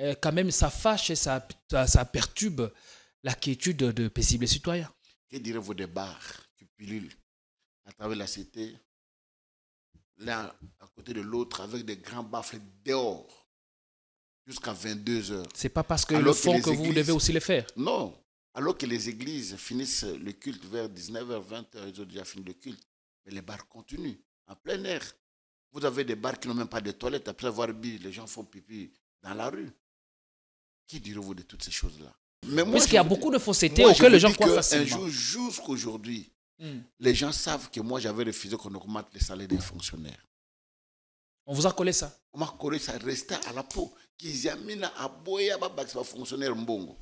Euh, quand même, ça fâche et ça, perturbe la quiétude de paisibles citoyens. Que direz-vous des bars qui pilulent à travers la cité, l'un à côté de l'autre, avec des grands baffles dehors, jusqu'à 22 heures C'est pas parce que le font que, vous devez aussi les faire Non. Alors que les églises finissent le culte vers 19h, 20h, ils ont déjà fini le culte. Mais les bars continuent, en plein air. Vous avez des bars qui n'ont même pas de toilettes. Après avoir bu, les gens font pipi dans la rue. Qui direz-vous de toutes ces choses-là Parce qu'il y a beaucoup de faussetés auxquelles les gens croient facilement. Un jusqu'aujourd'hui, hmm. les gens savent que moi, j'avais refusé qu'on augmente les salaires des fonctionnaires. On vous a collé ça On m'a collé ça, resté à la peau. aboya c'est fonctionnaire mbongo.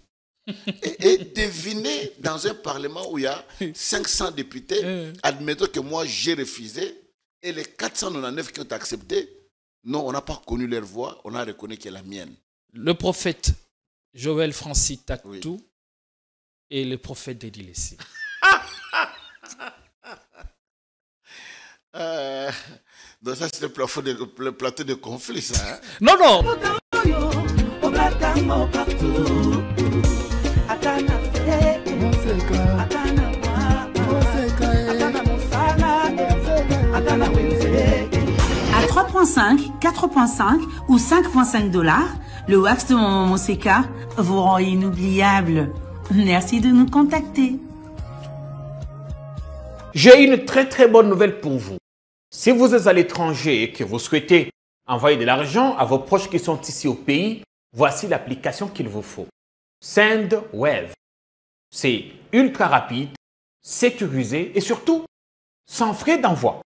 Et, et devinez, dans un parlement où il y a 500 députés, hmm. admettons que moi, j'ai refusé, et les 499 qui ont accepté, non, on n'a pas connu leur voix, on a reconnu qu'elle est la mienne. Le prophète Joël Francis Tattou et le prophète Dédi donc ça, c'est le plateau de, conflit, ça. Non, non. 3.5, 4.5 ou 5.5 dollars, le wax de Maman vous rend inoubliable. Merci de nous contacter. J'ai une très très bonne nouvelle pour vous. Si vous êtes à l'étranger et que vous souhaitez envoyer de l'argent à vos proches qui sont ici au pays, voici l'application qu'il vous faut. SendWave. C'est ultra rapide, sécurisé et surtout sans frais d'envoi.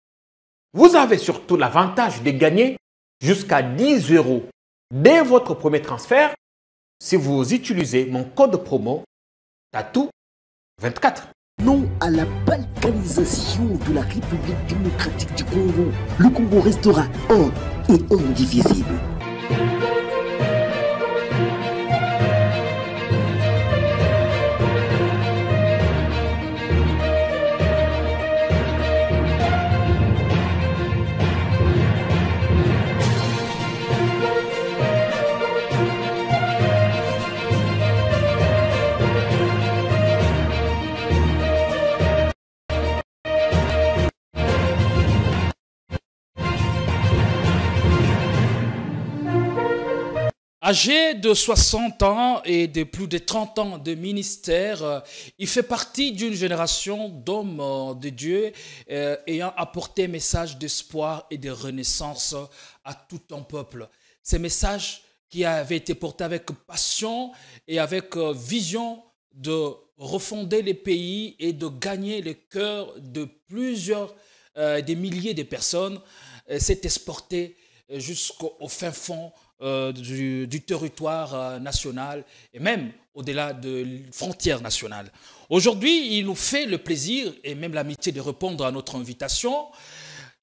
Vous avez surtout l'avantage de gagner jusqu'à 10 euros dès votre premier transfert si vous utilisez mon code promo TATOU24. Non à la balkanisation de la République démocratique du Congo. Le Congo restera un et indivisible. Âgé de 60 ans et de plus de 30 ans de ministère, euh, il fait partie d'une génération d'hommes euh, de Dieu euh, ayant apporté un message d'espoir et de renaissance à tout un peuple. Ces messages qui avaient été portés avec passion et avec vision de refonder les pays et de gagner le cœur de plusieurs, des milliers de personnes, s'est exporté jusqu'au fin fond euh, du, territoire euh, national et même au-delà de frontières nationales. Aujourd'hui, il nous fait le plaisir et même l'amitié de répondre à notre invitation.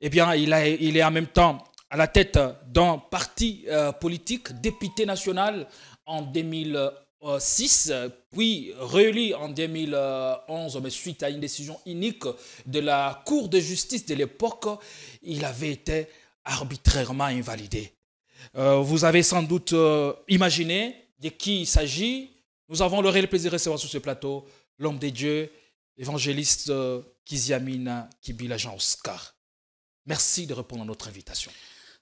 Eh bien, il, a, il est en même temps à la tête d'un parti euh, politique, député national en 2006, puis réélu en 2011, mais suite à une décision unique de la Cour de justice de l'époque, il avait été arbitrairement invalidé. Euh, vous avez sans doute euh, imaginé de qui il s'agit. Nous avons le réel plaisir de recevoir sur ce plateau l'homme des dieux, l'évangéliste euh, Kiziamina Kibila Jean-Oscar. Merci de répondre à notre invitation.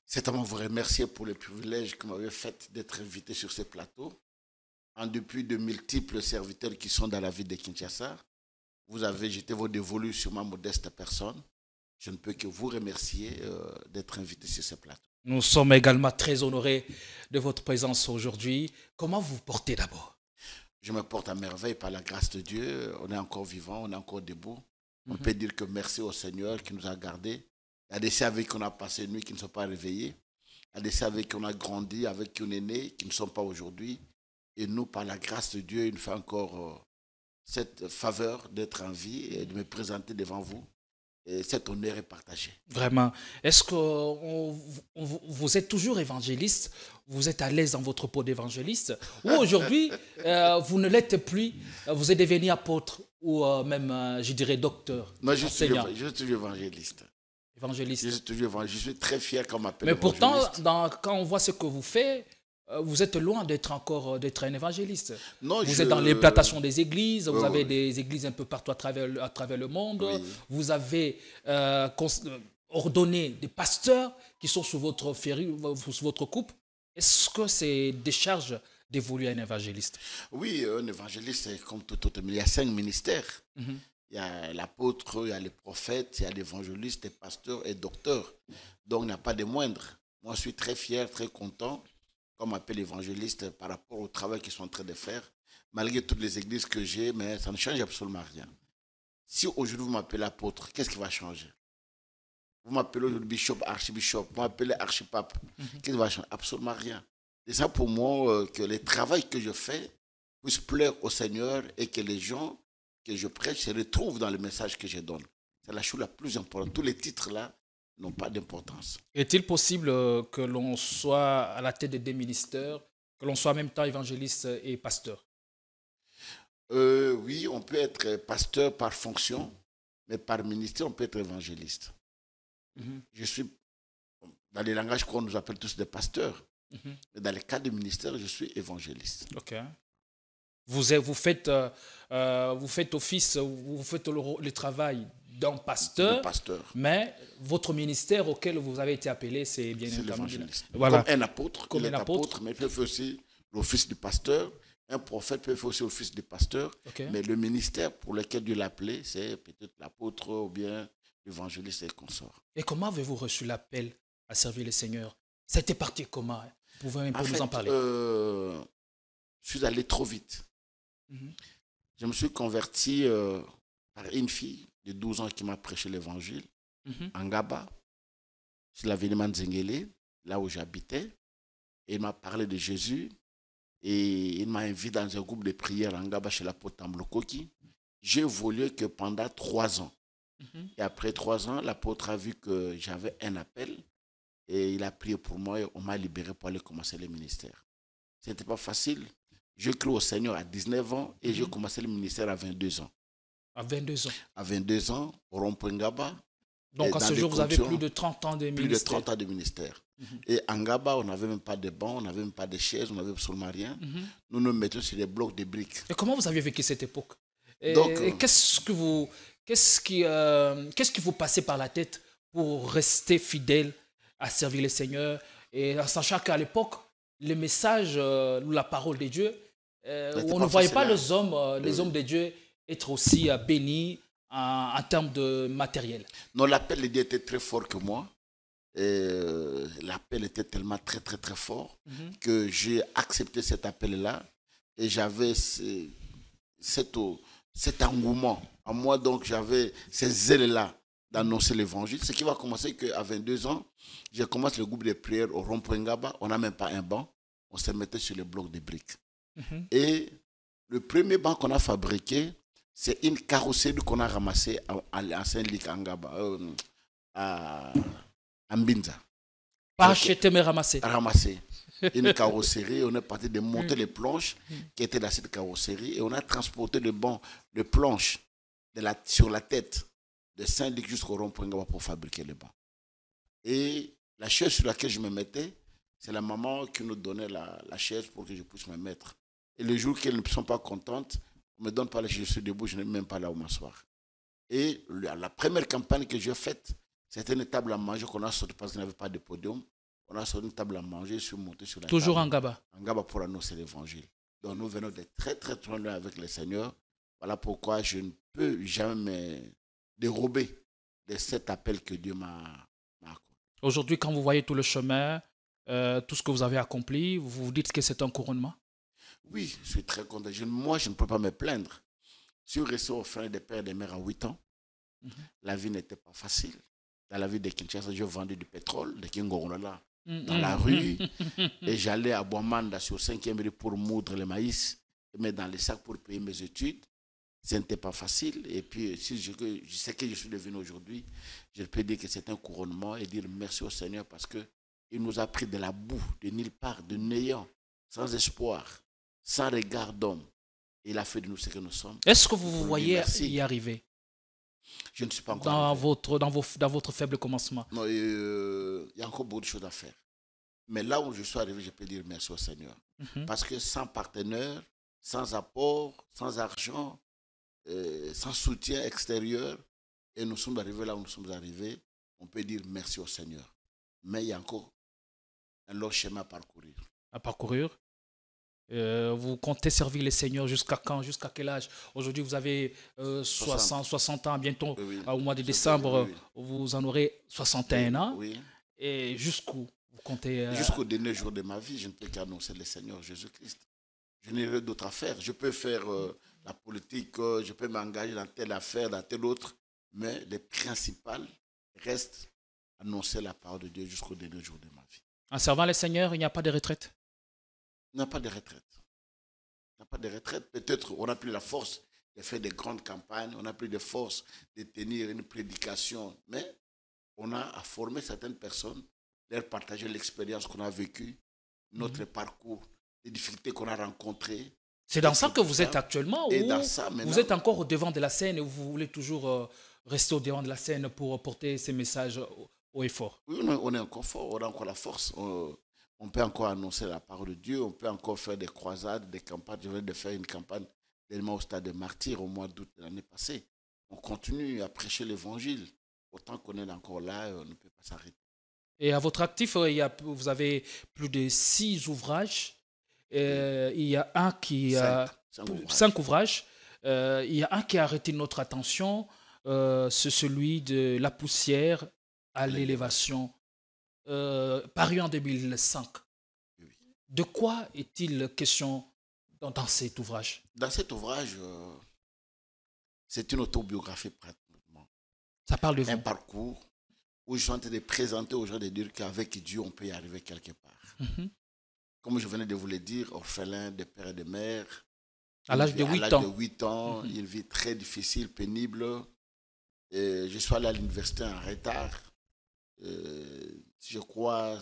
C'est à moi vous remercier pour le privilège que m'avez fait d'être invité sur ce plateau. En depuis de multiples serviteurs qui sont dans la ville de Kinshasa, vous avez jeté vos dévolus sur ma modeste personne. Je ne peux que vous remercier d'être invité sur ce plateau. Nous sommes également très honorés de votre présence aujourd'hui. Comment vous portez d'abord Je me porte à merveille par la grâce de Dieu. On est encore vivant, on est encore debout. On mhm. peut dire que merci au Seigneur qui nous a gardés. Il y a des avec qui a passé une nuit qui ne sont pas réveillés. Il y a des avec qui a grandi, avec qui on est né, qui ne sont pas aujourd'hui. Et nous, par la grâce de Dieu, il nous fait encore euh, cette faveur d'être en vie et de me présenter devant vous cet honneur est partagé. Vraiment. Est-ce que vous êtes toujours évangéliste Vous êtes à l'aise dans votre peau d'évangéliste Ou aujourd'hui, euh, vous ne l'êtes plus Vous êtes devenu apôtre ou euh, même, euh, je dirais, docteur Non, je suis, évangéliste. Évangéliste. Je suis, très fier qu'on m'appelle Mais pourtant, quand on voit ce que vous faites, euh, vous êtes loin d'être encore euh, d'être un évangéliste. Non, vous êtes dans les des églises, vous oh, avez des églises un peu partout à travers, le monde, vous avez euh, ordonné des pasteurs qui sont sous votre, sous votre coupe. Est-ce que c'est des charges dévolues à un évangéliste Oui, un évangéliste, c'est comme tout autre. Il y a cinq ministères. Mhm. Il y a l'apôtre, il y a les prophètes, il y a l'évangéliste, les pasteurs et docteurs. Donc, il n'y a pas de moindre. Moi, je suis très fier, très content comme m'appelle évangéliste par rapport au travail qu'ils sont en train de faire, malgré toutes les églises que j'ai, mais ça ne change absolument rien. Si aujourd'hui vous m'appelez apôtre, qu'est-ce qui va changer Vous m'appelez aujourd'hui bishop, archibishop, vous m'appelez archipape, mhm. qu'est-ce qui va changer Absolument rien. C'est ça pour moi euh, que le travail que je fais puisse plaire au Seigneur et que les gens que je prêche se retrouvent dans le message que je donne. C'est la chose la plus importante. Tous les titres là, n'ont pas d'importance. Est-il possible euh, que l'on soit à la tête des deux ministères, que l'on soit en même temps évangéliste et pasteur euh, Oui, on peut être pasteur par fonction, mais par ministère, on peut être évangéliste. Mhm. Je suis, dans les langages qu'on nous appelle tous des pasteurs, mhm. mais dans le cas de ministère, je suis évangéliste. Ok. Vous, faites, euh, euh, vous faites office, vous faites le, travail d'un pasteur, pasteur, mais votre ministère auquel vous avez été appelé, c'est bien l'évangéliste. Voilà. un apôtre, comme un apôtre, mais peut faire aussi l'office du pasteur. Un prophète peut faire aussi l'office du pasteur, mais le ministère pour lequel Dieu l'a appelé, c'est peut-être l'apôtre ou bien l'évangéliste et consort. Et comment avez-vous reçu l'appel à servir le Seigneur C'était parti comment Vous pouvez nous en parler euh, Je suis allé trop vite. Mhm. Je me suis converti euh, par une fille de 12 ans qui m'a prêché l'évangile mhm. en Gaba, sur l'avenue Manzengele, là où j'habitais. Et il m'a parlé de Jésus et il m'a invité dans un groupe de prière en Gaba chez l'apôtre Tamblokoki. J'ai voulu que pendant trois ans. Mhm. Et après trois ans, l'apôtre a vu que j'avais un appel et il a prié pour moi et on m'a libéré pour aller commencer le ministère. Ce n'était pas facile. Je cru au Seigneur à 19 ans et j'ai mm. commencé le ministère à 22 ans. À 22 ans À 22 ans, au N'Gaba. Donc à ce jour, vous avez plus de 30 ans de ministère. Plus de 30 ans de ministère. Et en Gaba, on n'avait même pas de bancs, on n'avait même pas de chaises, on n'avait absolument rien. Mm-hmm. Nous nous mettions sur des blocs de briques. Et comment vous avez vécu cette époque Et, euh, qu'est-ce que vous, qu'est-ce qui, euh, qu'est-ce qui vous passait par la tête pour rester fidèle à servir le Seigneur et sachant qu'à l'époque, le message euh, ou la parole de Dieu, euh, on ne voyait pas les hommes, euh, les hommes de Dieu être aussi bénis en, termes de matériel. Non, l'appel de Dieu était très fort que moi. L'appel était tellement très, très, très fort mhm. que j'ai accepté cet appel-là et j'avais cet, cet engouement en moi, donc j'avais ces ailes-là d'annoncer l'évangile. Ce qui va commencer qu'à 22 ans, j'ai commencé le groupe de prière au rond On n'a même pas un banc. On s'est mettait sur les blocs de briques. Mhm. Et le premier banc qu'on a fabriqué, c'est une carrosserie qu'on a ramassée à, saint à, Pas mais ramassé. Ramassé. Une carrosserie, on est parti de monter mm. les planches mm. qui étaient dans cette carrosserie et on a transporté le banc, les planches de sur la tête de saint jusqu'au rond pour fabriquer les bas. Et la chaise sur laquelle je me mettais, c'est la maman qui nous donnait la, chaise pour que je puisse me mettre. Et le jour qu'elles ne sont pas contentes, on ne me donne pas la chaise, je suis debout, je n'ai même pas là où m'asseoir. Et la, première campagne que j'ai faite, c'était une table à manger qu'on a sorti parce qu'il n'y avait pas de podium. On a sorti une table à manger, je suis monté sur la Toujours en Gaba. En Gaba pour annoncer l'évangile. Donc nous venons de très très très loin avec le Seigneur. Voilà pourquoi je ne peux jamais dérobé de cet appel que Dieu m'a Aujourd'hui, quand vous voyez tout le chemin, euh, tout ce que vous avez accompli, vous vous dites que c'est un couronnement Oui, je suis très content. moi, je ne peux pas me plaindre. Si reçu au frère des pères et des mères à 8 ans, mhm. la vie n'était pas facile. Dans la vie de Kinshasa, je vendais du pétrole, de Kingorola, mm, dans la mm. rue. et j'allais à Boamanda, sur 5e rue, pour moudre le maïs et mettre dans les sacs pour payer mes études ce n'était pas facile. Et puis, si je, je sais que je suis devenu aujourd'hui, je peux dire que c'est un couronnement et dire merci au Seigneur parce qu'il nous a pris de la boue, de nulle part, de néant, sans espoir, sans regard d'homme. Il a fait de nous ce que nous sommes. Est-ce que vous vous voyez y arriver Je ne suis pas encore. Dans, votre, dans, vos, dans votre faible commencement Non, euh, il y a encore beaucoup de choses à faire. Mais là où je suis arrivé, je peux dire merci au Seigneur. Mhm. Parce que sans partenaire, sans apport, sans argent, euh, sans soutien extérieur, et nous sommes arrivés là où nous sommes arrivés, on peut dire merci au Seigneur. Mais il y a encore un long chemin à parcourir. À parcourir euh, vous comptez servir le Seigneur jusqu'à quand, jusqu'à quel âge Aujourd'hui, vous avez 60. Euh, 60 ans, bientôt, au mois de décembre, vous en aurez 61 ans. Et jusqu'où vous comptez Jusqu'au dernier jour de ma vie, je ne peux qu'annoncer le Seigneur Jésus-Christ. Je n'ai rien d'autre à faire. Je peux faire la politique, euh, je peux m'engager dans telle affaire, dans telle autre, mais le principal reste annoncer la parole de Dieu jusqu'au dernier jour de ma vie. En servant le Seigneur, il n'y a pas de retraite Il n'y a pas de retraite. Il n'y a pas de retraite. Peut-être on n'a plus la force de faire des grandes campagnes, on n'a plus de force de tenir une prédication, mais on a à former certaines personnes, leur partager l'expérience qu'on a vécue, notre mhm. parcours, les difficultés qu'on a rencontrées, c'est dans ça que vous êtes actuellement ou vous êtes encore au devant de la scène et vous voulez toujours euh, rester au devant de la scène pour euh, porter ces messages au et fort Oui, on est encore fort, on a encore la force. Euh, on, peut encore annoncer la parole de Dieu, on peut encore faire des croisades, des campagnes. Je viens de faire une campagne tellement au stade des martyrs au mois d'août de l'année passée. On continue à prêcher l'évangile. Autant qu'on est encore là, on ne peut pas s'arrêter. Et à votre actif, il y a, vous avez plus de six ouvrages euh, il y a un qui a cinq, ouvrages. Euh, il y a un qui a arrêté notre attention, euh, c'est celui de La poussière à l'élévation, paru en 2005. De quoi est-il question dans, cet ouvrage Dans cet ouvrage, c'est une autobiographie pratiquement. Ça parle de vous. Un parcours où je suis en de présenter aux gens de dire qu'avec Dieu, on peut y arriver quelque part. Mhm comme je venais de vous le dire, orphelin de père et de mère. À l'âge de 8 ans. De 8 ans, mhm. il vit très difficile, pénible. Et je suis allé à l'université en retard. Euh, je crois,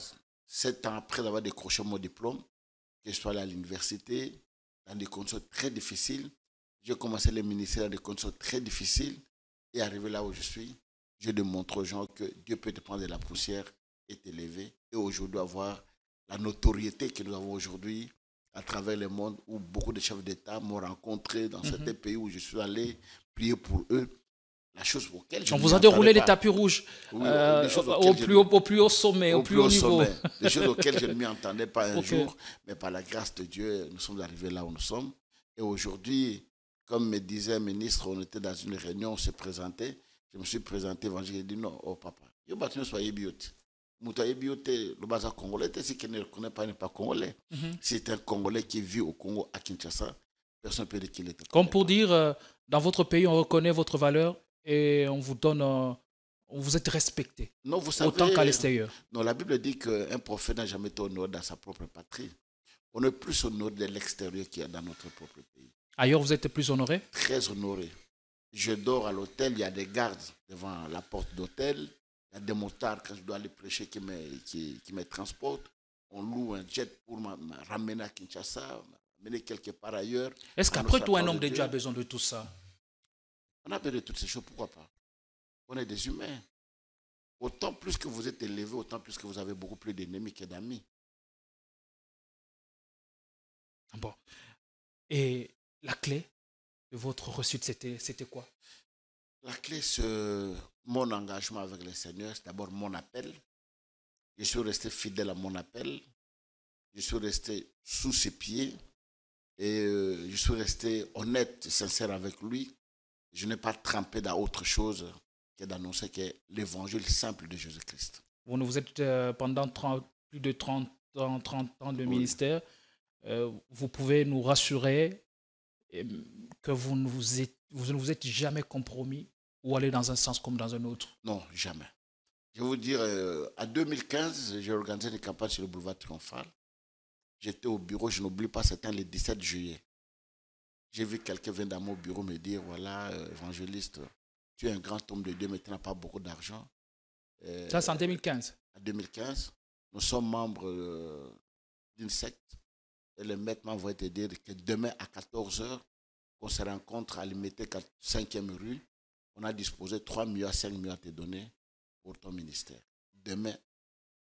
7 ans après avoir décroché mon diplôme, que je suis allé à l'université dans des conditions très difficiles. J'ai commencé le ministère dans des conditions très difficiles. Et arrivé là où je suis, je démontre aux gens que Dieu peut te prendre de la poussière et lever, Et aujourd'hui, avoir la notoriété que nous avons aujourd'hui à travers le monde, où beaucoup de chefs d'État m'ont rencontré dans mhm. certains pays où je suis allé prier pour eux. La chose pour laquelle je On vous a déroulé les tapis rouges euh, au, plus haut, au, plus haut, sommet, au, plus, haut, niveau. des choses auxquelles je ne m'y entendais pas un jour, mais par la grâce de Dieu, nous sommes arrivés là où nous sommes. Et aujourd'hui, comme me disait ministre, on était dans une réunion, on s'est présenté. Je me suis présenté j'ai dit non, oh papa, yo soyez biote moto le bazar congolais, c'est ce qu'il ne reconnaît pas n'est pas congolais mhm. c'est un congolais qui vit au congo à kinshasa personne peut dire qu'il est comme pour dire euh, dans votre pays on reconnaît votre valeur et on vous donne euh, on vous êtes respecté non vous savez autant qu'à l'extérieur non la bible dit qu'un prophète n'a jamais été honoré dans sa propre patrie on est plus honoré de l'extérieur qu'il y a dans notre propre pays ailleurs vous êtes plus honoré très honoré je dors à l'hôtel il y a des gardes devant la porte d'hôtel il y a des motards, quand je dois aller prêcher, qui me, qui, me transportent. On loue un jet pour me ramener à Kinshasa, mener quelque part ailleurs. Est-ce qu'après tout, un homme de Dieu a besoin de tout ça On a besoin de toutes ces choses, pourquoi pas On est des humains. Autant plus que vous êtes élevés, autant plus que vous avez beaucoup plus d'ennemis que d'amis. Ah bon. Et la clé de votre réussite, c'était quoi la clé, c'est euh, mon engagement avec le Seigneur, c'est d'abord mon appel. Je suis resté fidèle à mon appel. Je suis resté sous ses pieds. Et euh, je suis resté honnête, et sincère avec lui. Je n'ai pas trempé dans autre chose que d'annoncer que l'évangile simple de Jésus-Christ. Vous, vous êtes euh, pendant plus de 30 ans, 30 ans de ministère. vous pouvez nous rassurer que vous, ne vous, êtes, vous ne vous êtes jamais compromis ou allé dans un sens comme dans un autre Non, jamais. Je vais vous dire, euh, à en 2015, j'ai organisé des campagnes sur le boulevard Triomphal. J'étais au bureau, je n'oublie pas, c'était le 17 juillet. J'ai vu quelqu'un venir dans mon bureau me dire, voilà, euh, évangéliste, tu es un grand homme de Dieu, mais tu n'as pas beaucoup d'argent. Euh, Ça, c'est en 2015 En 2015, nous sommes membres d'une secte. Et le maître m'a envoyé te dire que demain à 14h, on se rencontre à l'imité 5e rue. On a disposé 3 millions, 5 millions à te donner pour ton ministère. Demain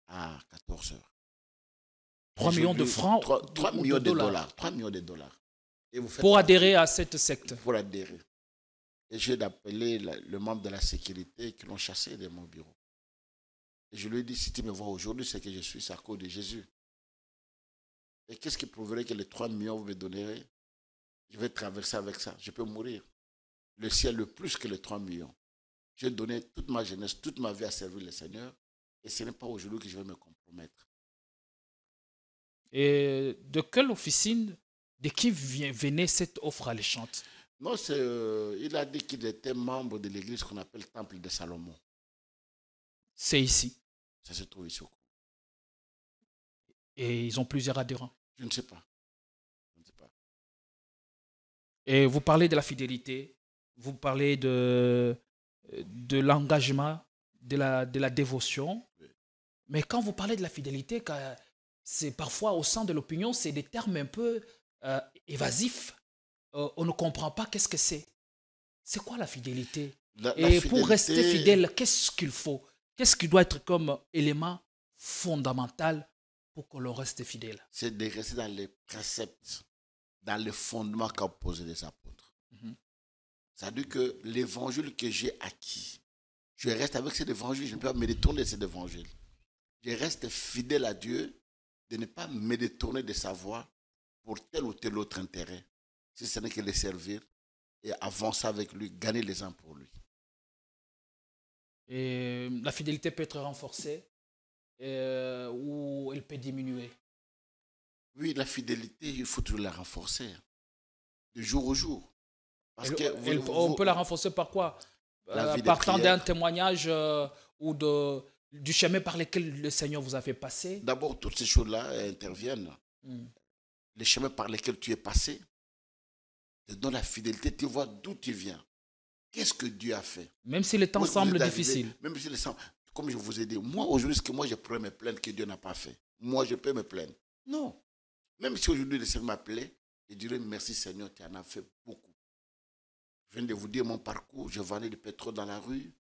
à 14h. 3 millions de francs 3, millions de, dollars. 3 millions de dollars. pour adhérer à cette secte. Pour adhérer. Et j'ai appelé le membre de la sécurité qui l'ont chassé de mon bureau. Et je lui ai dit, si tu me vois aujourd'hui, c'est que je suis Sarko de Jésus. Et qu'est-ce qui prouverait que les 3 millions vous me donnerez je vais traverser avec ça. Je peux mourir. Le ciel le plus que les 3 millions. J'ai donné toute ma jeunesse, toute ma vie à servir le Seigneur. Et ce n'est pas aujourd'hui que je vais me compromettre. Et de quelle officine, de qui vient, venait cette offre alléchante Non, euh, il a dit qu'il était membre de l'église qu'on appelle Temple de Salomon. C'est ici. Ça se trouve ici Et ils ont plusieurs adhérents. Je ne sais pas. Et vous parlez de la fidélité, vous parlez de, de l'engagement, de la, de la dévotion. Mais quand vous parlez de la fidélité, c'est parfois au sein de l'opinion, c'est des termes un peu euh, évasifs. Euh, on ne comprend pas qu'est-ce que c'est. C'est quoi la fidélité Et pour rester fidèle, qu'est-ce qu'il faut Qu'est-ce qui doit être comme élément fondamental pour que l'on reste fidèle C'est de rester dans les préceptes dans le fondement qu'ont posé les apôtres. Ça mhm. veut dire que l'évangile que j'ai acquis, je reste avec cet évangile, je ne peux pas me détourner de cet évangile. Je reste fidèle à Dieu de ne pas me détourner de sa voie pour tel ou tel autre intérêt, si ce n'est que le servir et avancer avec lui, gagner les uns pour lui. Et euh, la fidélité peut être renforcée euh, ou elle peut diminuer oui, la fidélité, il faut toujours la renforcer, hein, de jour au jour. on peut la renforcer par quoi Par euh, Partant d'un hein. témoignage euh, ou de, du chemin par lequel le Seigneur vous a fait passer D'abord, toutes ces choses-là interviennent. Hmm. Le Les chemins par lequel tu es passé, dans la fidélité, tu vois d'où tu viens. Qu'est-ce que Dieu a fait Même si le temps semble difficile. même comme je vous ai dit, moi aujourd'hui, ce que moi je pourrais me plaindre que Dieu n'a pas fait. Moi, je peux me plaindre. Non. Même si aujourd'hui le Seigneur m'appelait, je dirais merci Seigneur, tu en as fait beaucoup. Je viens de vous dire mon parcours. Je vendais du pétrole dans la rue.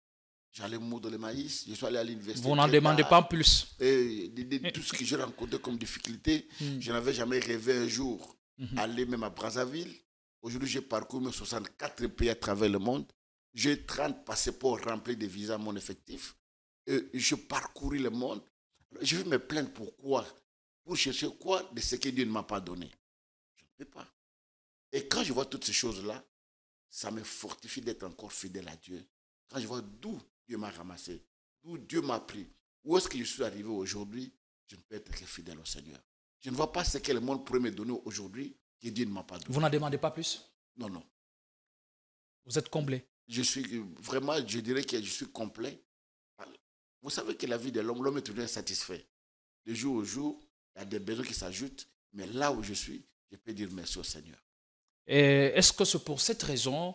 J'allais moudre le maïs. Je suis allé à l'université. Vous n'en demandez pas plus. Et de, tout ce que j'ai rencontré comme difficulté, hmm. je n'avais jamais rêvé un jour hmm. aller même à Brazzaville. Aujourd'hui, j'ai parcouru 64 pays à travers le monde. J'ai 30 passeports remplis de visas à mon effectif. Et je parcouris le monde. je vais me plaindre pourquoi pour chercher quoi de ce que Dieu ne m'a pas donné. Je ne peux pas. Et quand je vois toutes ces choses-là, ça me fortifie d'être encore fidèle à Dieu. Quand je vois d'où Dieu m'a ramassé, d'où Dieu m'a pris, où est-ce que je suis arrivé aujourd'hui, je ne peux être que fidèle au Seigneur. Je ne vois pas ce que le monde pourrait me donner aujourd'hui que Dieu ne m'a pas donné. Vous n'en demandez pas plus Non, non. Vous êtes comblé Je suis vraiment, je dirais que je suis complet. Vous savez que la vie de l'homme, l'homme est toujours insatisfait. De jour au jour, il y a des besoins qui s'ajoutent, mais là où je suis, je peux dire merci au Seigneur. Et est-ce que c'est pour cette raison,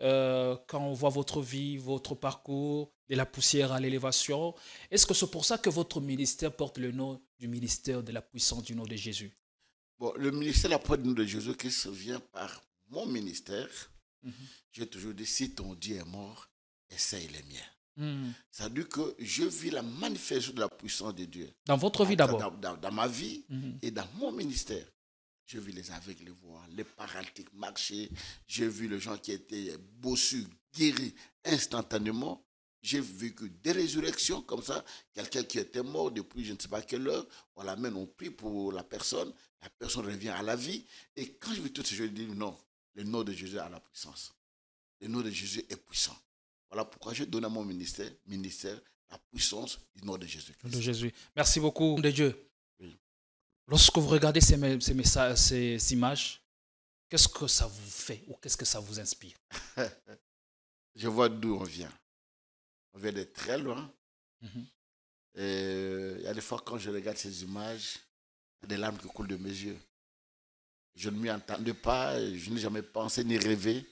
euh, quand on voit votre vie, votre parcours, de la poussière à l'élévation, est-ce que c'est pour ça que votre ministère porte le nom du ministère de la puissance du nom de Jésus bon, Le ministère de la puissance du nom de jésus qui se vient par mon ministère. Mhm. J'ai toujours dit, si ton Dieu est mort, essaye les miens ça hmm. veut dire que je vis la manifestation de la puissance de Dieu. Dans votre vie d'abord dans, ma vie hmm. et dans mon ministère. Je vis les aveugles les voir, les paralytiques marcher. J'ai vu les gens qui étaient bossus, guéris instantanément. J'ai vu des résurrections comme ça, quelqu'un qui était mort depuis je ne sais pas quelle heure, on l'amène, on prie pour la personne, la personne revient à la vie. Et quand je vis tout ça, je dis non, le nom de Jésus a la puissance. Le nom de Jésus est puissant. Voilà pourquoi je donne à mon ministère, ministère la puissance du nom de Jésus. -Christ. De Jésus. Merci beaucoup de Dieu. Lorsque vous regardez ces, messages, ces images, qu'est-ce que ça vous fait ou qu'est-ce que ça vous inspire Je vois d'où on vient. On vient de très loin. Mhm. Il y a des fois quand je regarde ces images, il y a des larmes qui coulent de mes yeux. Je ne m'y entendais pas, je n'ai jamais pensé ni rêvé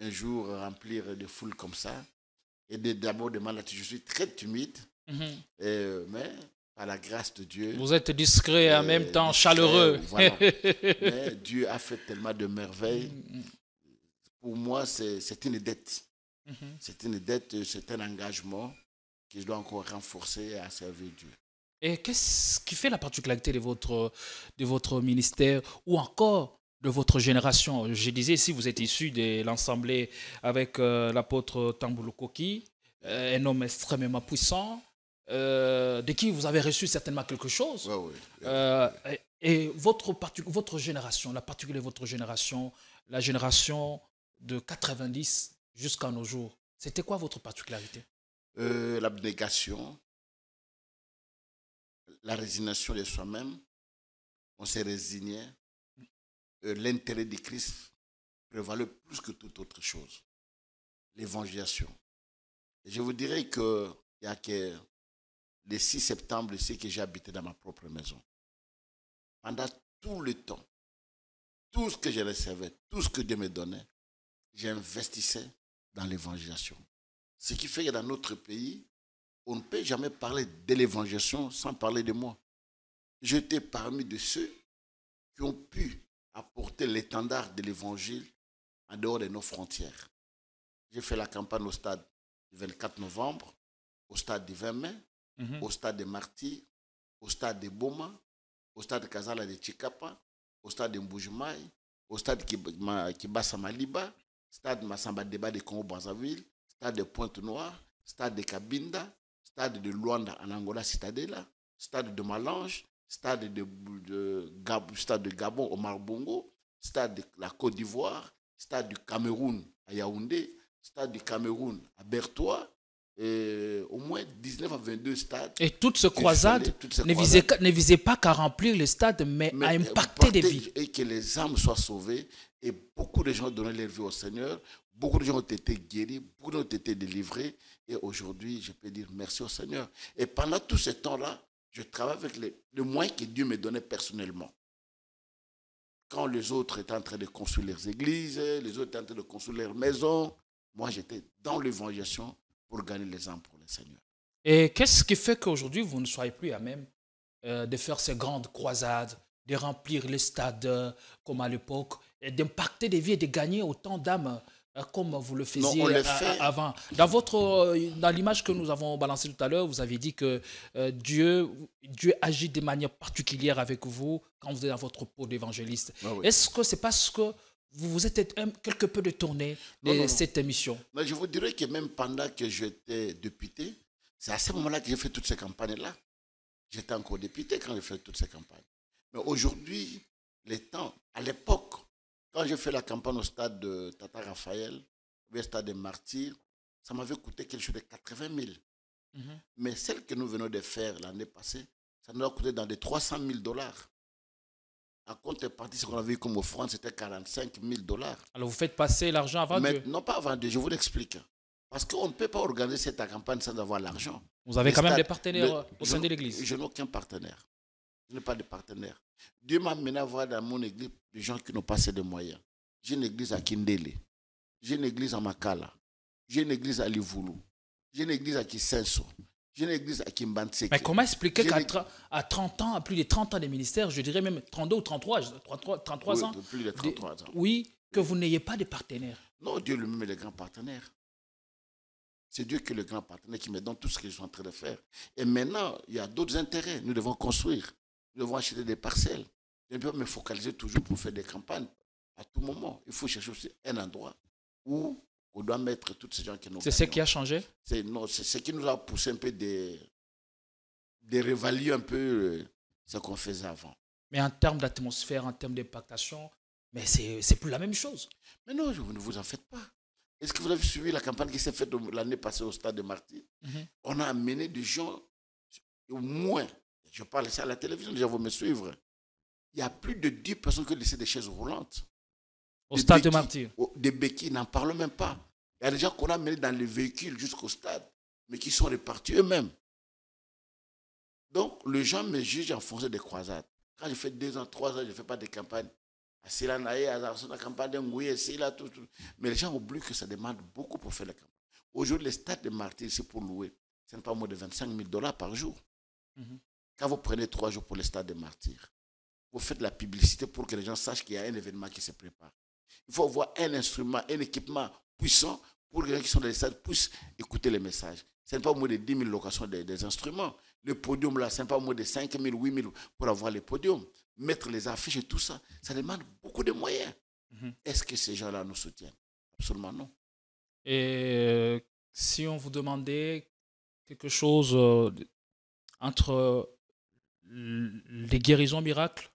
un jour remplir de foule comme ça. Et d'abord de, de Je suis très timide, mhm. mais à la grâce de Dieu. Vous êtes discret et en même euh, temps chaleureux. mais Dieu a fait tellement de merveilles. Mm, mm, mm. Pour moi, c'est une dette. Mhm. C'est une dette, c'est un engagement que je dois encore renforcer à servir Dieu. Et qu'est-ce qui fait la particularité de votre, de votre ministère ou encore de votre génération. Je disais, si vous êtes issu de l'Assemblée avec euh, l'apôtre Tamboulou euh, un homme extrêmement puissant, euh, de qui vous avez reçu certainement quelque chose. et votre, votre génération, la particulière de votre génération, la génération de 90 jusqu'à nos jours, c'était quoi votre particularité L'abnégation, la résignation de soi-même, on s'est résigné, euh, l'intérêt du Christ prévalait plus que toute autre chose. L'évangélisation. Je vous dirais que il y a que le 6 septembre, c'est que j'ai habité dans ma propre maison. Pendant tout le temps, tout ce que je recevais, tout ce que Dieu me donnait, j'investissais dans l'évangélisation. Ce qui fait que dans notre pays, on ne peut jamais parler de l'évangélisation sans parler de moi. J'étais parmi de ceux qui ont pu à porter l'étendard de l'évangile en dehors de nos frontières. J'ai fait la campagne au stade du 24 novembre, au stade du 20 mai, au stade de Marty au stade de Boma, au stade de Kazala de Chikapa, au stade de Mbujumai, au stade Kibasa Maliba, stade de Deba de Congo-Brazzaville, stade de Pointe-Noire, stade de Kabinda, stade de Luanda en Angola au stade de Malange, stade de, Gabon au Marbongo, stade de la Côte d'Ivoire, stade du Cameroun à Yaoundé, stade du Cameroun à Bertois, euh, au moins 19 à 22 stades. Et toute ces croisade ne, visait pas qu'à remplir les stades, mais, à euh, impacter des vies. Et que les âmes soient sauvées. Et beaucoup de gens donné leur vie au Seigneur. Beaucoup de gens ont été guéris, beaucoup ont été délivrés. Et aujourd'hui, je peux dire merci au Seigneur. Et pendant tout ce temps-là, je travaille avec les, moins moyens que Dieu me donnait personnellement. Quand les autres étaient en train de construire leurs églises, les autres étaient en train de construire leurs maisons, moi j'étais dans l'évangélisation pour gagner les âmes pour le Seigneur. Et qu'est-ce qui fait qu'aujourd'hui vous ne soyez plus à même euh, de faire ces grandes croisades, de remplir les stades euh, comme à l'époque, d'impacter des vies et de gagner autant d'âmes euh, comme vous le faisiez avant. Dans votre, euh, dans l'image que nous avons balancée tout à l'heure, vous avez dit que euh, Dieu, Dieu agit de manière particulière avec vous quand vous êtes dans votre peau d'évangéliste. Ah Est-ce que c'est parce que vous vous êtes quelque peu détourné de cette émission Je vous dirais que même pendant que j'étais député, c'est à ce moment-là que j'ai fait toutes ces campagnes-là. J'étais encore député quand j'ai fait toutes ces campagnes. Mais aujourd'hui, les temps, à l'époque, quand j'ai fait la campagne au stade de Tata Raphaël, au stade des Martyrs, ça m'avait coûté quelque chose de 80 000. Mhm. Mais celle que nous venons de faire l'année passée, ça nous a coûté dans des 300 000 dollars. En contrepartie, ce qu'on avait eu comme offrande, c'était 45 000 dollars. Alors vous faites passer l'argent avant Mais, Dieu Non, pas avant Dieu, je vous l'explique. Parce qu'on ne peut pas organiser cette campagne sans avoir l'argent. Vous avez quand même des partenaires au sein de l'Église Je n'ai aucun partenaire. Je n'ai pas de partenaire. Dieu m'a amené à voir dans mon église des gens qui n'ont pas assez de moyens. J'ai une église à Kindele. J'ai une église à Makala. J'ai une église à Livoulou. J'ai une église à Kisenso. J'ai une église à Kimbanseke. Mais comment expliquer qu'à 30 ans, à plus de 30 ans de ministère, je dirais même 32 ou 33, 33, 33 ans. Oui, que vous n'ayez pas de partenaire. Non, Dieu lui-même est le grand partenaire. C'est Dieu qui est le grand partenaire qui me donne tout ce que je suis en train de faire. Et maintenant, il y a d'autres intérêts. Nous devons construire devons acheter des parcelles. Je ne peux me focaliser toujours pour faire des campagnes. À tout moment, il faut chercher aussi un endroit où on doit mettre toutes ces gens qui nous. C'est ce qui a changé C'est ce qui nous a poussé un peu de, révaluer un peu euh, ce qu'on faisait avant. Mais en termes d'atmosphère, en termes d'impactation, mais c'est plus la même chose. Mais non, vous ne vous en faites pas. Est-ce que vous avez suivi la campagne qui s'est faite l'année passée au stade de Martin? Mhm. On a amené des gens, au moins je parle ça à la télévision, les gens vont me suivre. Il y a plus de 10 personnes qui ont laissé des chaises roulantes. Au stade de martyr. Des béquilles, n'en parle même pas. Il y a des gens qu'on a menés dans les véhicules jusqu'au stade, mais qui sont répartis eux-mêmes. Donc, les gens me jugent en des croisades. Quand je fais deux ans, trois ans, je ne fais pas de campagne. Ah, mais les gens oublient que ça demande beaucoup pour faire la campagne. Aujourd'hui, le stade de martyrs, c'est pour louer. Ce n'est pas moins de 25 000 dollars par jour. Mhm. Quand vous prenez trois jours pour le stade des martyrs, vous faites la publicité pour que les gens sachent qu'il y a un événement qui se prépare. Il faut avoir un instrument, un équipement puissant pour que les gens qui sont dans les stades puissent écouter les messages. Ce n'est pas au moins de 10 000 locations des, instruments. Le podium, là, ce n'est pas au moins de 5 000, 8 000 pour avoir les podiums. Mettre les affiches et tout ça, ça demande beaucoup de moyens. Mhm. Est-ce que ces gens-là nous soutiennent Absolument non. Et euh, si on vous demandait quelque chose euh, entre les guérisons miracles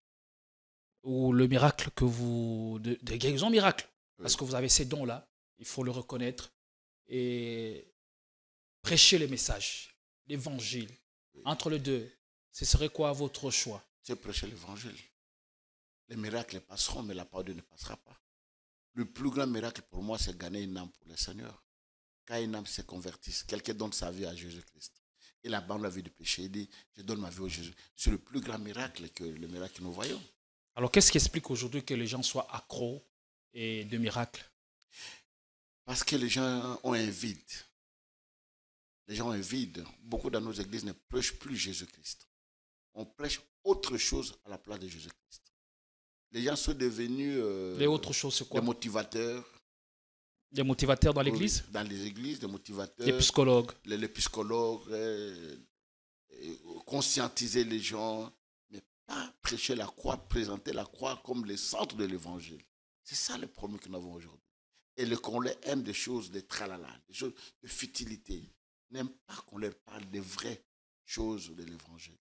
ou le miracle que vous. des guérisons miracles. Parce que vous avez ces dons-là, il faut le reconnaître. Et prêcher les messages, l'évangile. Entre les deux, ce serait quoi votre choix C'est prêcher l'évangile. Les miracles passeront, mais la parole ne passera pas. Le plus grand miracle pour moi, c'est gagner une âme pour le Seigneur. Quand une âme se convertisse, quelqu'un donne sa vie à Jésus-Christ, et là-bas, l'a vie de péché. Il dit Je donne ma vie au Jésus. C'est le plus grand miracle que le miracle que nous voyons. Alors, qu'est-ce qui explique aujourd'hui que les gens soient accros et de miracles Parce que les gens ont un vide. Les gens ont un vide. Beaucoup dans nos églises ne prêchent plus Jésus-Christ. On prêche autre chose à la place de Jésus-Christ. Les gens sont devenus. Euh, les autres choses, quoi Des motivateurs des motivateurs dans l'église Dans les églises, des motivateurs. Les psychologues. Les, euh, psychologues, euh, conscientiser les gens, mais pas prêcher la croix, présenter la croix comme le centre de l'évangile. C'est ça le problème que nous avons aujourd'hui. Et le qu'on aime des choses de tralala, des choses de futilité, n'aime pas qu'on leur parle des vraies choses de l'évangile.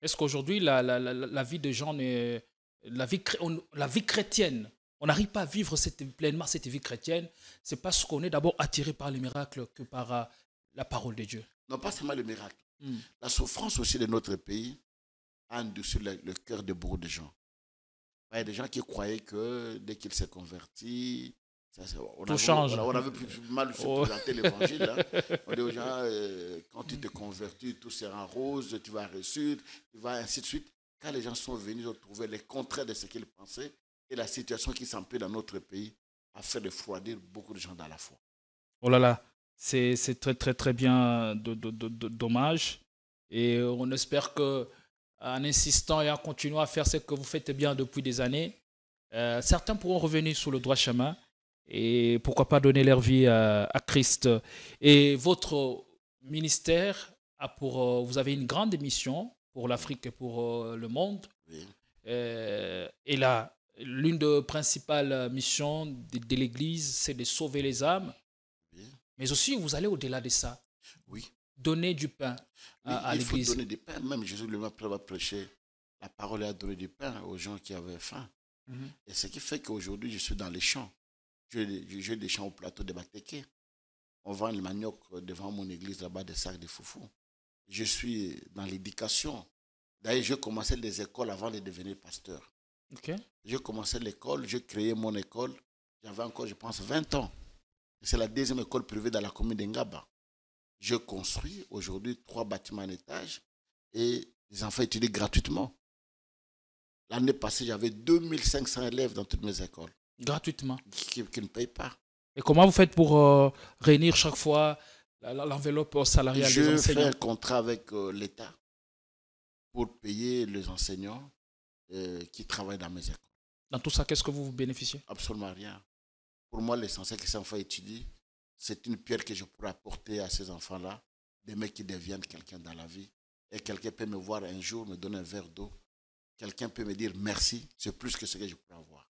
Est-ce qu'aujourd'hui, la, la, la, la, vie des gens, la vie, la vie chrétienne on n'arrive pas à vivre cette, pleinement cette vie chrétienne. C'est parce qu'on est d'abord attiré par les miracles que par euh, la parole de Dieu. Non, pas seulement les miracles. Hmm. La souffrance aussi de notre pays a endossé le, le cœur de beaucoup de gens. Il y a des gens qui croyaient que dès qu'ils se convertissent, Tout change. On, avait plus, mal se oh. l'évangile. Hein. On dit aux gens, euh, quand tu te convertis, tout sera rose, tu vas réussir, tu vas ainsi de suite. Quand les gens sont venus, ils ont trouvé les contraires de ce qu'ils pensaient et la situation qui s'empêche dans notre pays a fait refroidir beaucoup de gens dans la foi. Oh là là, c'est très très très bien euh, de, dommage. Et euh, on espère que en insistant et en continuant à faire ce que vous faites bien depuis des années, euh, certains pourront revenir sur le droit chemin et pourquoi pas donner leur vie à, Christ. Et votre ministère a pour, vous avez une grande mission pour l'Afrique et pour le monde. et là, L'une des principales missions de, l'Église, c'est de sauver les âmes. Mais aussi, vous allez au-delà de ça. Oui. Donner du pain à, l'Église. Il faut donner du pain. Même Jésus lui-même, a prêché, la parole a donné du pain aux gens qui avaient faim. Mhm. Et ce qui fait qu'aujourd'hui, je suis dans les champs. J'ai des champs au plateau de Bateke. On vend le manioc devant mon église là-bas, des sacs de foufou. Je suis dans l'éducation. D'ailleurs, j'ai commencé des écoles avant de devenir pasteur. J'ai commencé l'école, j'ai créé mon école. J'avais encore, je pense, 20 ans. C'est la deuxième école privée dans la commune d'Engaba. Je construis aujourd'hui trois bâtiments en étage et les enfants étudient gratuitement. L'année passée, j'avais 2500 élèves dans toutes mes écoles. Gratuitement qui, ne payent pas. Et comment vous faites pour euh, réunir chaque fois l'enveloppe salariale je des enseignants Je fais un contrat avec euh, l'État pour payer les enseignants, euh, qui travaillent dans mes écoles. Dans tout ça, qu'est-ce que vous, vous bénéficiez Absolument rien. Pour moi, l'essentiel que ces enfants étudient, c'est une pierre que je pourrais apporter à ces enfants-là, des mecs qui deviennent quelqu'un dans la vie. Et quelqu'un peut me voir un jour, me donner un verre d'eau. Quelqu'un peut me dire merci, c'est plus que ce que je peux avoir.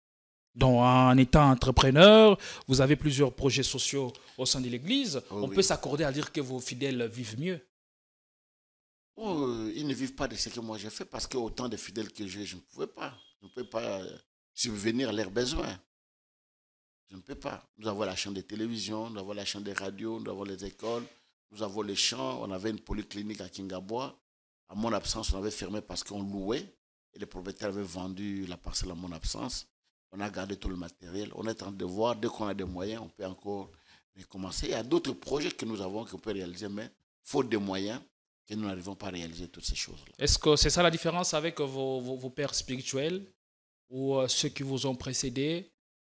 Donc, en étant entrepreneur, vous avez plusieurs projets sociaux au sein de l'Église. Oh on peut s'accorder à dire que vos fidèles vivent mieux. Oh, euh, ils ne vivent pas de ce que moi j'ai fait parce qu'autant de fidèles que j'ai, je ne pouvais pas. Je ne peux pas euh, subvenir à leurs besoins. Je ne peux pas. Nous avons la chaîne de télévision, nous avons la chaîne de radio, nous avons les écoles, nous avons les champs. On avait une polyclinique à Kingabois. À mon absence, on avait fermé parce qu'on louait et les propriétaires avaient vendu la parcelle à mon absence. On a gardé tout le matériel. On est en devoir. Dès qu'on a des moyens, on peut encore recommencer. Il y a d'autres projets que nous avons qu'on peut réaliser, mais faute de moyens, nous n'arrivons pas à réaliser toutes ces choses-là. Est-ce que c'est ça la différence avec vos, pères spirituels ou euh, ceux qui vous ont précédés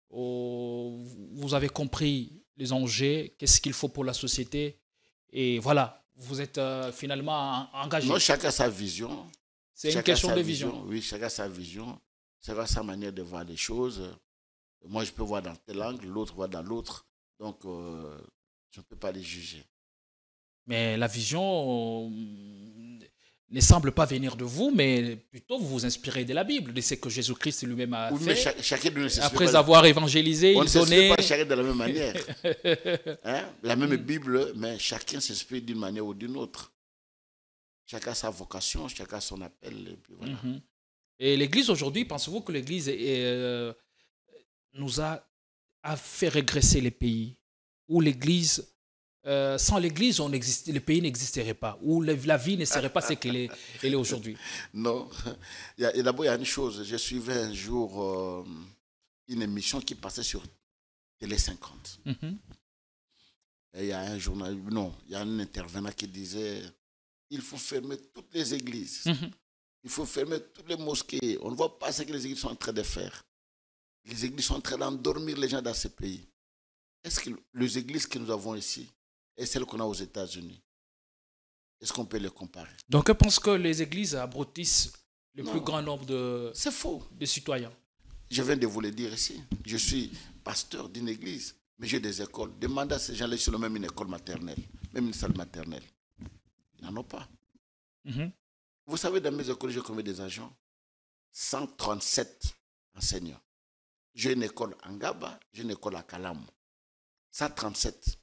ou Vous avez compris les enjeux, qu'est-ce qu'il faut pour la société et voilà, vous êtes euh, finalement engagé. Non, chacun a sa vision. C'est une question de vision. Oui, chacun a sa vision, chacun a sa manière de voir les choses. Moi, je peux voir dans tel angle, l'autre voit dans l'autre. Donc, euh, je ne peux pas les juger. Mais la vision euh, ne semble pas venir de vous, mais plutôt vous vous inspirez de la Bible, de ce que Jésus-Christ lui-même a fait. Après avoir évangélisé, on il donnait... pas chacun de la même manière. Hein? La même Bible, mais chacun s'inspire d'une manière ou d'une autre. Chacun a sa vocation, chacun a son appel. Et, mhm. l'Église aujourd'hui, pensez-vous que l'Église euh, nous a, a fait régresser les pays où l'Église euh, sans l'Église, le pays n'existerait pas, ou la vie ne serait pas ce qu'elle est, aujourd'hui. Non. D'abord, il y a une chose. Je suivais un jour euh, une émission qui passait sur Télé 50. Mhm. il y a un journal, non, il y a un intervenant qui disait il faut fermer toutes les églises, mhm. il faut fermer toutes les mosquées. On ne voit pas ce que les églises sont en train de faire. Les églises sont en train d'endormir les gens dans ces pays. Est-ce que les églises que nous avons ici, et celles qu'on a aux États-Unis. Est-ce qu'on peut les comparer Donc, je pense que les églises abrutissent le plus grand nombre de, C'est faux. de citoyens. Je viens de vous le dire ici. Je suis pasteur d'une église, mais j'ai des écoles. Demandez à ces gens-là sur même une école maternelle, même une salle maternelle. Ils n'en ont pas. Mm-hmm. Vous savez, dans mes écoles, j'ai combien des agents 137 enseignants. J'ai une école en gaba j'ai une école à Kalam. 137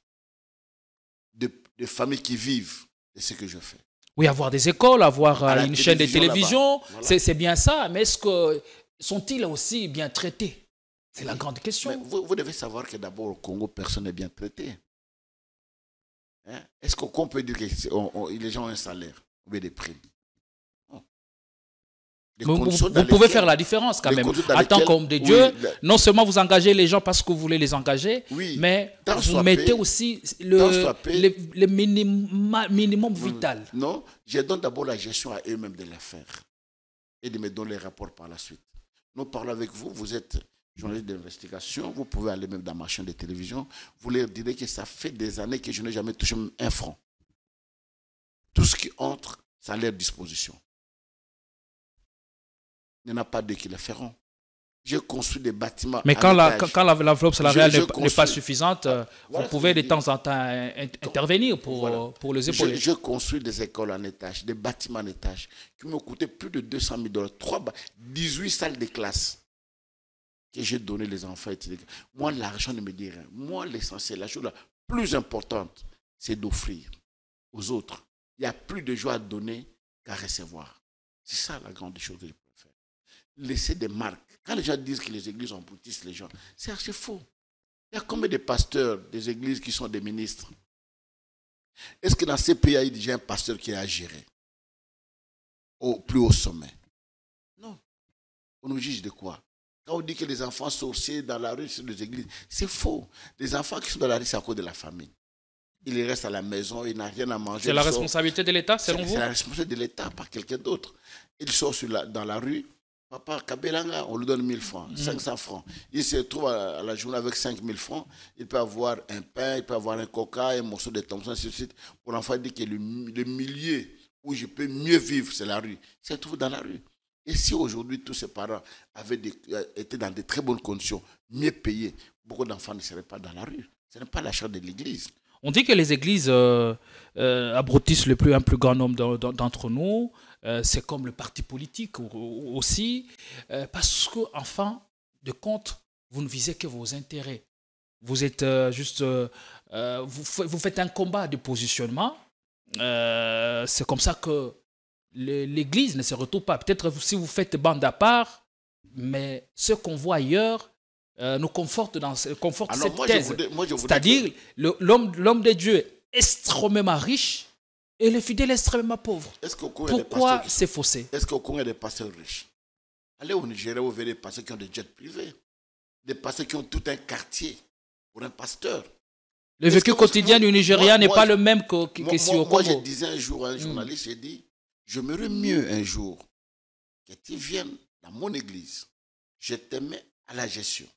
de, familles qui vivent de ce que je fais. Oui, avoir des écoles, avoir euh, une chaîne de télévision, c'est bien ça. Mais est-ce que sont-ils aussi bien traités C'est la grande question. vous, devez savoir que d'abord au Congo, personne n'est bien traité. Hein? Est-ce qu'on peut dire que les gens ont un salaire ou des primes vous, pouvez faire la différence quand même. En tant qu'homme de Dieu, non seulement vous engagez les gens parce que vous voulez les engager, mais vous mettez aussi le, minimum hmm. vital. Non, je donne d'abord la gestion à eux-mêmes de l'affaire et de me donner les rapports par la suite. Nous parlons avec vous, vous êtes journaliste d'investigation, vous pouvez aller même dans ma chaîne de télévision, vous leur direz que ça fait des années que je n'ai jamais touché un franc. Tout ce qui entre, c'est à leur disposition. Il n'y en a pas deux qui le feront. Je construis des bâtiments. Mais quand l'enveloppe la, la, salariale n'est pas suffisante, euh, on vous pouvez de temps en temps euh, intervenir pour, euh, pour les épauler. Je, construis des écoles en étage, des bâtiments en étage, qui me coûtaient plus de 200 000 dollars. 18 salles de classe que j'ai donné les enfants. Moi, l'argent ne me dit rien. Moi, l'essentiel, la chose la plus importante, c'est d'offrir aux autres. Il y a plus de joie à donner qu'à recevoir. C'est ça la grande chose laisser des marques. Quand les gens disent que les églises emboutissent les gens, c'est faux. Il y a combien de pasteurs des églises qui sont des ministres Est-ce que dans ces pays, il y a déjà un pasteur qui est à au plus haut sommet Non. On nous juge de quoi Quand on dit que les enfants sorciers dans la rue, sur les églises, c'est faux. Les enfants qui sont dans la rue, c'est à cause de la famine Ils restent à la maison, ils n'ont rien à manger. C'est la responsabilité de l'État, selon vous C'est la responsabilité de l'État par quelqu'un d'autre. Ils sont dans la rue, Papa Kabelanga, on lui donne 1000 francs, 500 mm. francs. Il se trouve à la journée avec 5000 francs. Il peut avoir un pain, il peut avoir un coca, un morceau de Thompson, etc. suite. Pour l'enfant, il dit que le, milieu où je peux mieux vivre, c'est la rue. Il se trouve dans la rue. Et si aujourd'hui tous ces parents avaient des, euh, étaient dans de très bonnes conditions, mieux payés, beaucoup d'enfants ne seraient pas dans la rue. Ce n'est pas la de l'Église. On dit que les églises euh, euh, abrutissent le plus, un plus grand nombre d'entre nous. Euh, c'est comme le parti politique aussi, euh, parce que, fin de compte, vous ne visez que vos intérêts. Vous êtes euh, juste, vous, faites un combat de positionnement. c'est comme ça que l'Église ne se retrouve pas. Peut-être si vous faites bande à part, mais ce qu'on voit ailleurs nous conforte dans cette thèse. C'est-à-dire que... l'homme de Dieu est extrêmement riche et le fidèle est extrêmement pauvre. Est-ce Pourquoi c'est Est-ce qu'au Congo, il y a des pasteurs riches Allez au Nigeria, vous verrez des pasteurs qui ont des jets privés. Des pasteurs qui ont tout un quartier pour un pasteur. Le vécu quotidien du Nigeria n'est pas le même que si au Congo. Moi, je disais un jour à un mm. journaliste, j'ai dit, j'aimerais mieux un jour que tu viennes dans mon église. Je te mets à la gestion.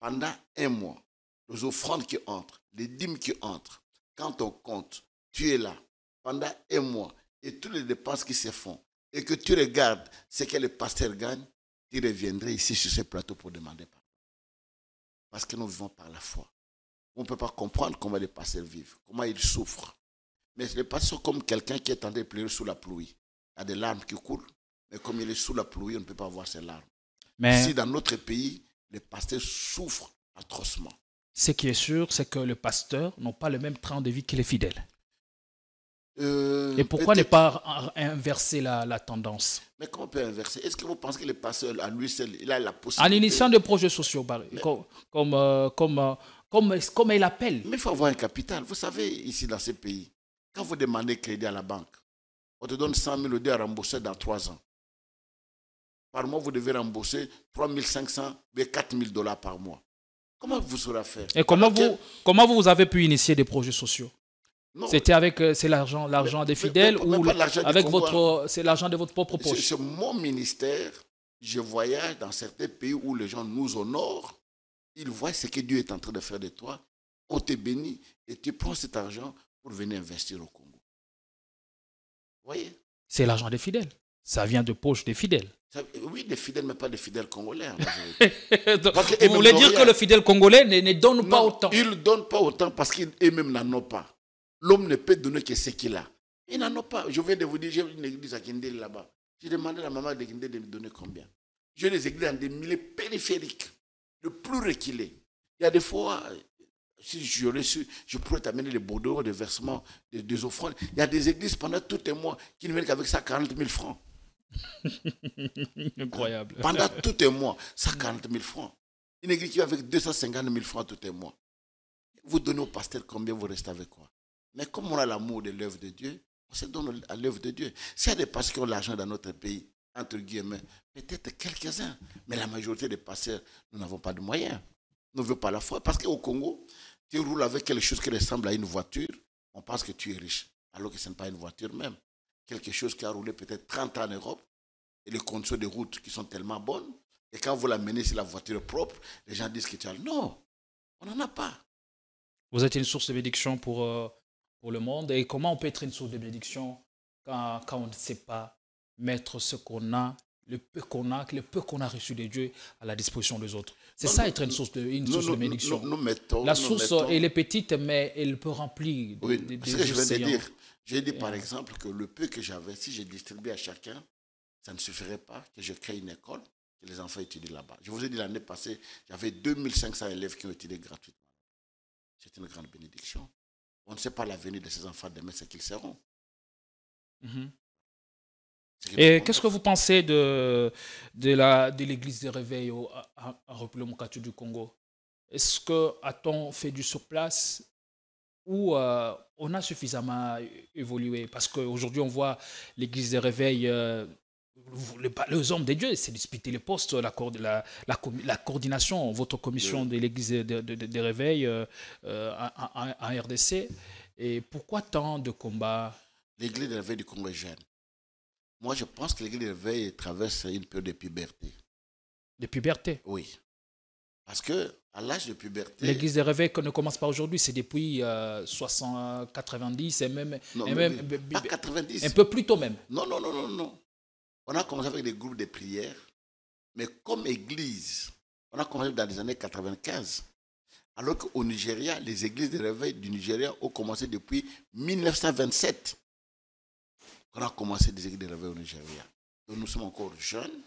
Pendant un mois, les offrandes qui entrent, les dîmes qui entrent, quand on compte, tu es là pendant un mois et toutes les dépenses qui se font et que tu regardes ce que le pasteur gagne, tu reviendrais ici sur ce plateau pour demander pardon. Parce que nous vivons par la foi. On ne peut pas comprendre comment les pasteurs vivent, comment ils souffrent. Mais les pasteurs comme quelqu'un qui est en train de pleurer sous la pluie. Il y a des larmes qui coulent, mais comme il est sous la pluie, on ne peut pas voir ses larmes. Mais Ici, dans notre pays, les pasteurs souffrent atrocement. Ce qui est sûr, c'est que les pasteurs n'ont pas le même train de vie que les fidèles. Euh, et pourquoi ne pas inverser la, tendance Mais comment on peut inverser Est-ce que vous pensez que le seul à lui seul, il a la possibilité En initiant des projets sociaux, comme, comme, euh, comme, euh, comme, il appelle. Mais il faut avoir un capital. Vous savez, ici, dans ces pays, quand vous demandez crédit à la banque, on te donne 100 000 euros à rembourser dans 3 ans. Par mois, vous devez rembourser 3 500 et 4 000 dollars par mois. Comment vous saurez faire Et comment vous, comment vous avez pu initier des projets sociaux c'était avec euh, c'est l'argent l'argent des fidèles ou avec votre c'est l'argent de votre propre poche. C'est mon ministère. Je voyage dans certains pays où les gens nous honorent. Ils voient ce que Dieu est en train de faire de toi. On te bénit et tu prends cet argent pour venir investir au Congo. voyez C'est l'argent des fidèles. Ça vient de poche des fidèles. Oui, des fidèles, mais pas des fidèles congolais. vous voulez dire que le fidèle congolais ne, ne donne pas autant Il ne donne pas autant parce qu'il même n'en ont pas. L'homme ne peut donner que ce qu'il a. Il n'en a pas. Je viens de vous dire, j'ai une église à Kindel là-bas. J'ai demandé à la maman de Kindel de me donner combien. J'ai des églises dans des milliers périphériques, le plus reculé. Il y a des fois, si je le je pourrais t'amener des bordeaux, des versements, des, offrandes. Il y a des églises pendant tout un mois qui ne viennent qu'avec 140 000 francs. Incroyable. Pendant tout un mois, 140 000 francs. Une église qui va avec 250 000 francs tout un mois. Vous donnez au pasteur combien vous restez avec quoi mais comme on a l'amour de l'œuvre de Dieu, on se donne à l'œuvre de Dieu. S'il y a des pasteurs qui ont l'argent dans notre pays, entre guillemets, peut-être quelques-uns, mais la majorité des pasteurs, nous n'avons pas de moyens. Nous ne veut pas la foi. Parce qu'au Congo, tu roules avec quelque chose qui ressemble à une voiture, on pense que tu es riche, alors que ce n'est pas une voiture même. Quelque chose qui a roulé peut-être 30 ans en Europe, et les conditions de route qui sont tellement bonnes, et quand vous l'amenez sur la voiture propre, les gens disent que tu as. Non, on n'en a pas. Vous êtes une source de bénédiction pour euh, pour le monde et comment on peut être une source de bénédiction quand, on ne sait pas mettre ce qu'on a, le peu qu'on a, le peu qu'on a reçu de Dieu à la disposition des autres. C'est ça être une source de, une source de bénédiction. nous mettons, la source, elle est petite, mais elle peut remplir. Oui, ce que je veux dire, j'ai dit par exemple que le peu que j'avais, si j'ai distribué à chacun, ça ne suffirait pas que je crée une école, que les enfants étudient là-bas. Je vous ai dit l'année passée, j'avais 2500 élèves qui ont étudié gratuitement. C'est une grande bénédiction. On ne sait pas l'avenir de ces enfants demain, ce qu'ils seront. Mhm. Et qu'est-ce que vous pensez de, de l'église de, de réveil au, à, à République du Congo Est-ce que a-t-on fait du surplace Ou euh, on a suffisamment évolué Parce qu'aujourd'hui, on voit l'église des réveil euh, les hommes des dieux, c'est disputer les postes, la, la, la, la coordination, votre commission de l'église des de, euh, euh, en, RDC. Et pourquoi tant de combats L'église des réveils du Congo jeune. Moi, je pense que l'église des réveils traverse une période de puberté. De puberté Oui. Parce que à l'âge de puberté. L'église des réveils ne commence pas aujourd'hui, c'est depuis 1990 euh, 90 et même. Non, même, pas Un peu plus tôt même. Non, non, non, non, non. On a commencé avec des groupes de prière, mais comme église, on a commencé dans les années 95. Alors qu'au Nigeria, les églises de réveil du Nigeria ont commencé depuis 1927. On a commencé des églises de réveil au Nigeria. nous sommes encore jeunes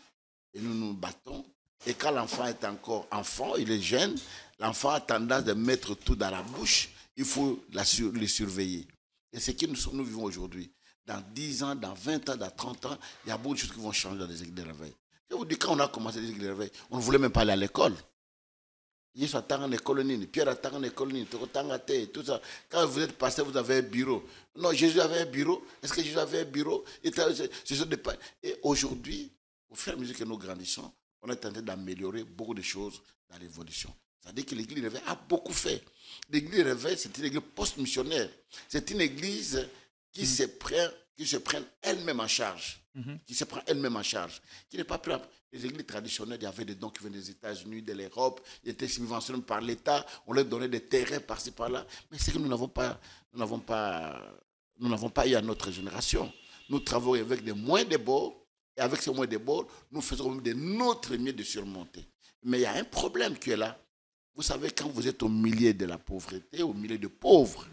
et nous nous battons. Et quand l'enfant est encore enfant, il est jeune, l'enfant a tendance de mettre tout dans la bouche. Il faut la le surveiller. Et c'est ce nous, nous vivons aujourd'hui dans 10 ans, dans 20 ans, dans 30 ans, il y a beaucoup de choses qui vont changer dans les églises de réveil. Je vous dis, quand on a commencé les églises de réveil, on ne voulait même pas aller à l'école. Yesu attend les colonies, Pierre attend les colonies, tout ça. Quand vous êtes passé, vous avez un bureau. Non, Jésus avait un bureau. Est-ce que Jésus avait un bureau Et, aujourd'hui, au fur et à mesure que nous grandissons, on est tenté d'améliorer beaucoup de choses dans l'évolution. C'est-à-dire que l'Église de réveil a beaucoup fait. L'Église de réveil, c'est une église post-missionnaire. C'est une église qui, se, prennent, qui se prennent elles-mêmes en charge. Mhm. Qui se prennent elles-mêmes en charge. Qui n'est pas Les églises traditionnelles, il y avait des dons qui venaient des États-Unis, de l'Europe, ils étaient subventionnés par l'État, on leur donnait des terrains par-ci par-là. Mais c'est que nous n'avons pas, nous n'avons pas, nous n'avons pas eu à notre génération. Nous travaillons avec des moyens de bord, et avec ces moyens de bord, nous faisons de notre mieux de surmonter. Mais il y a un problème qui est là. Vous savez, quand vous êtes au milieu de la pauvreté, au milieu de pauvres,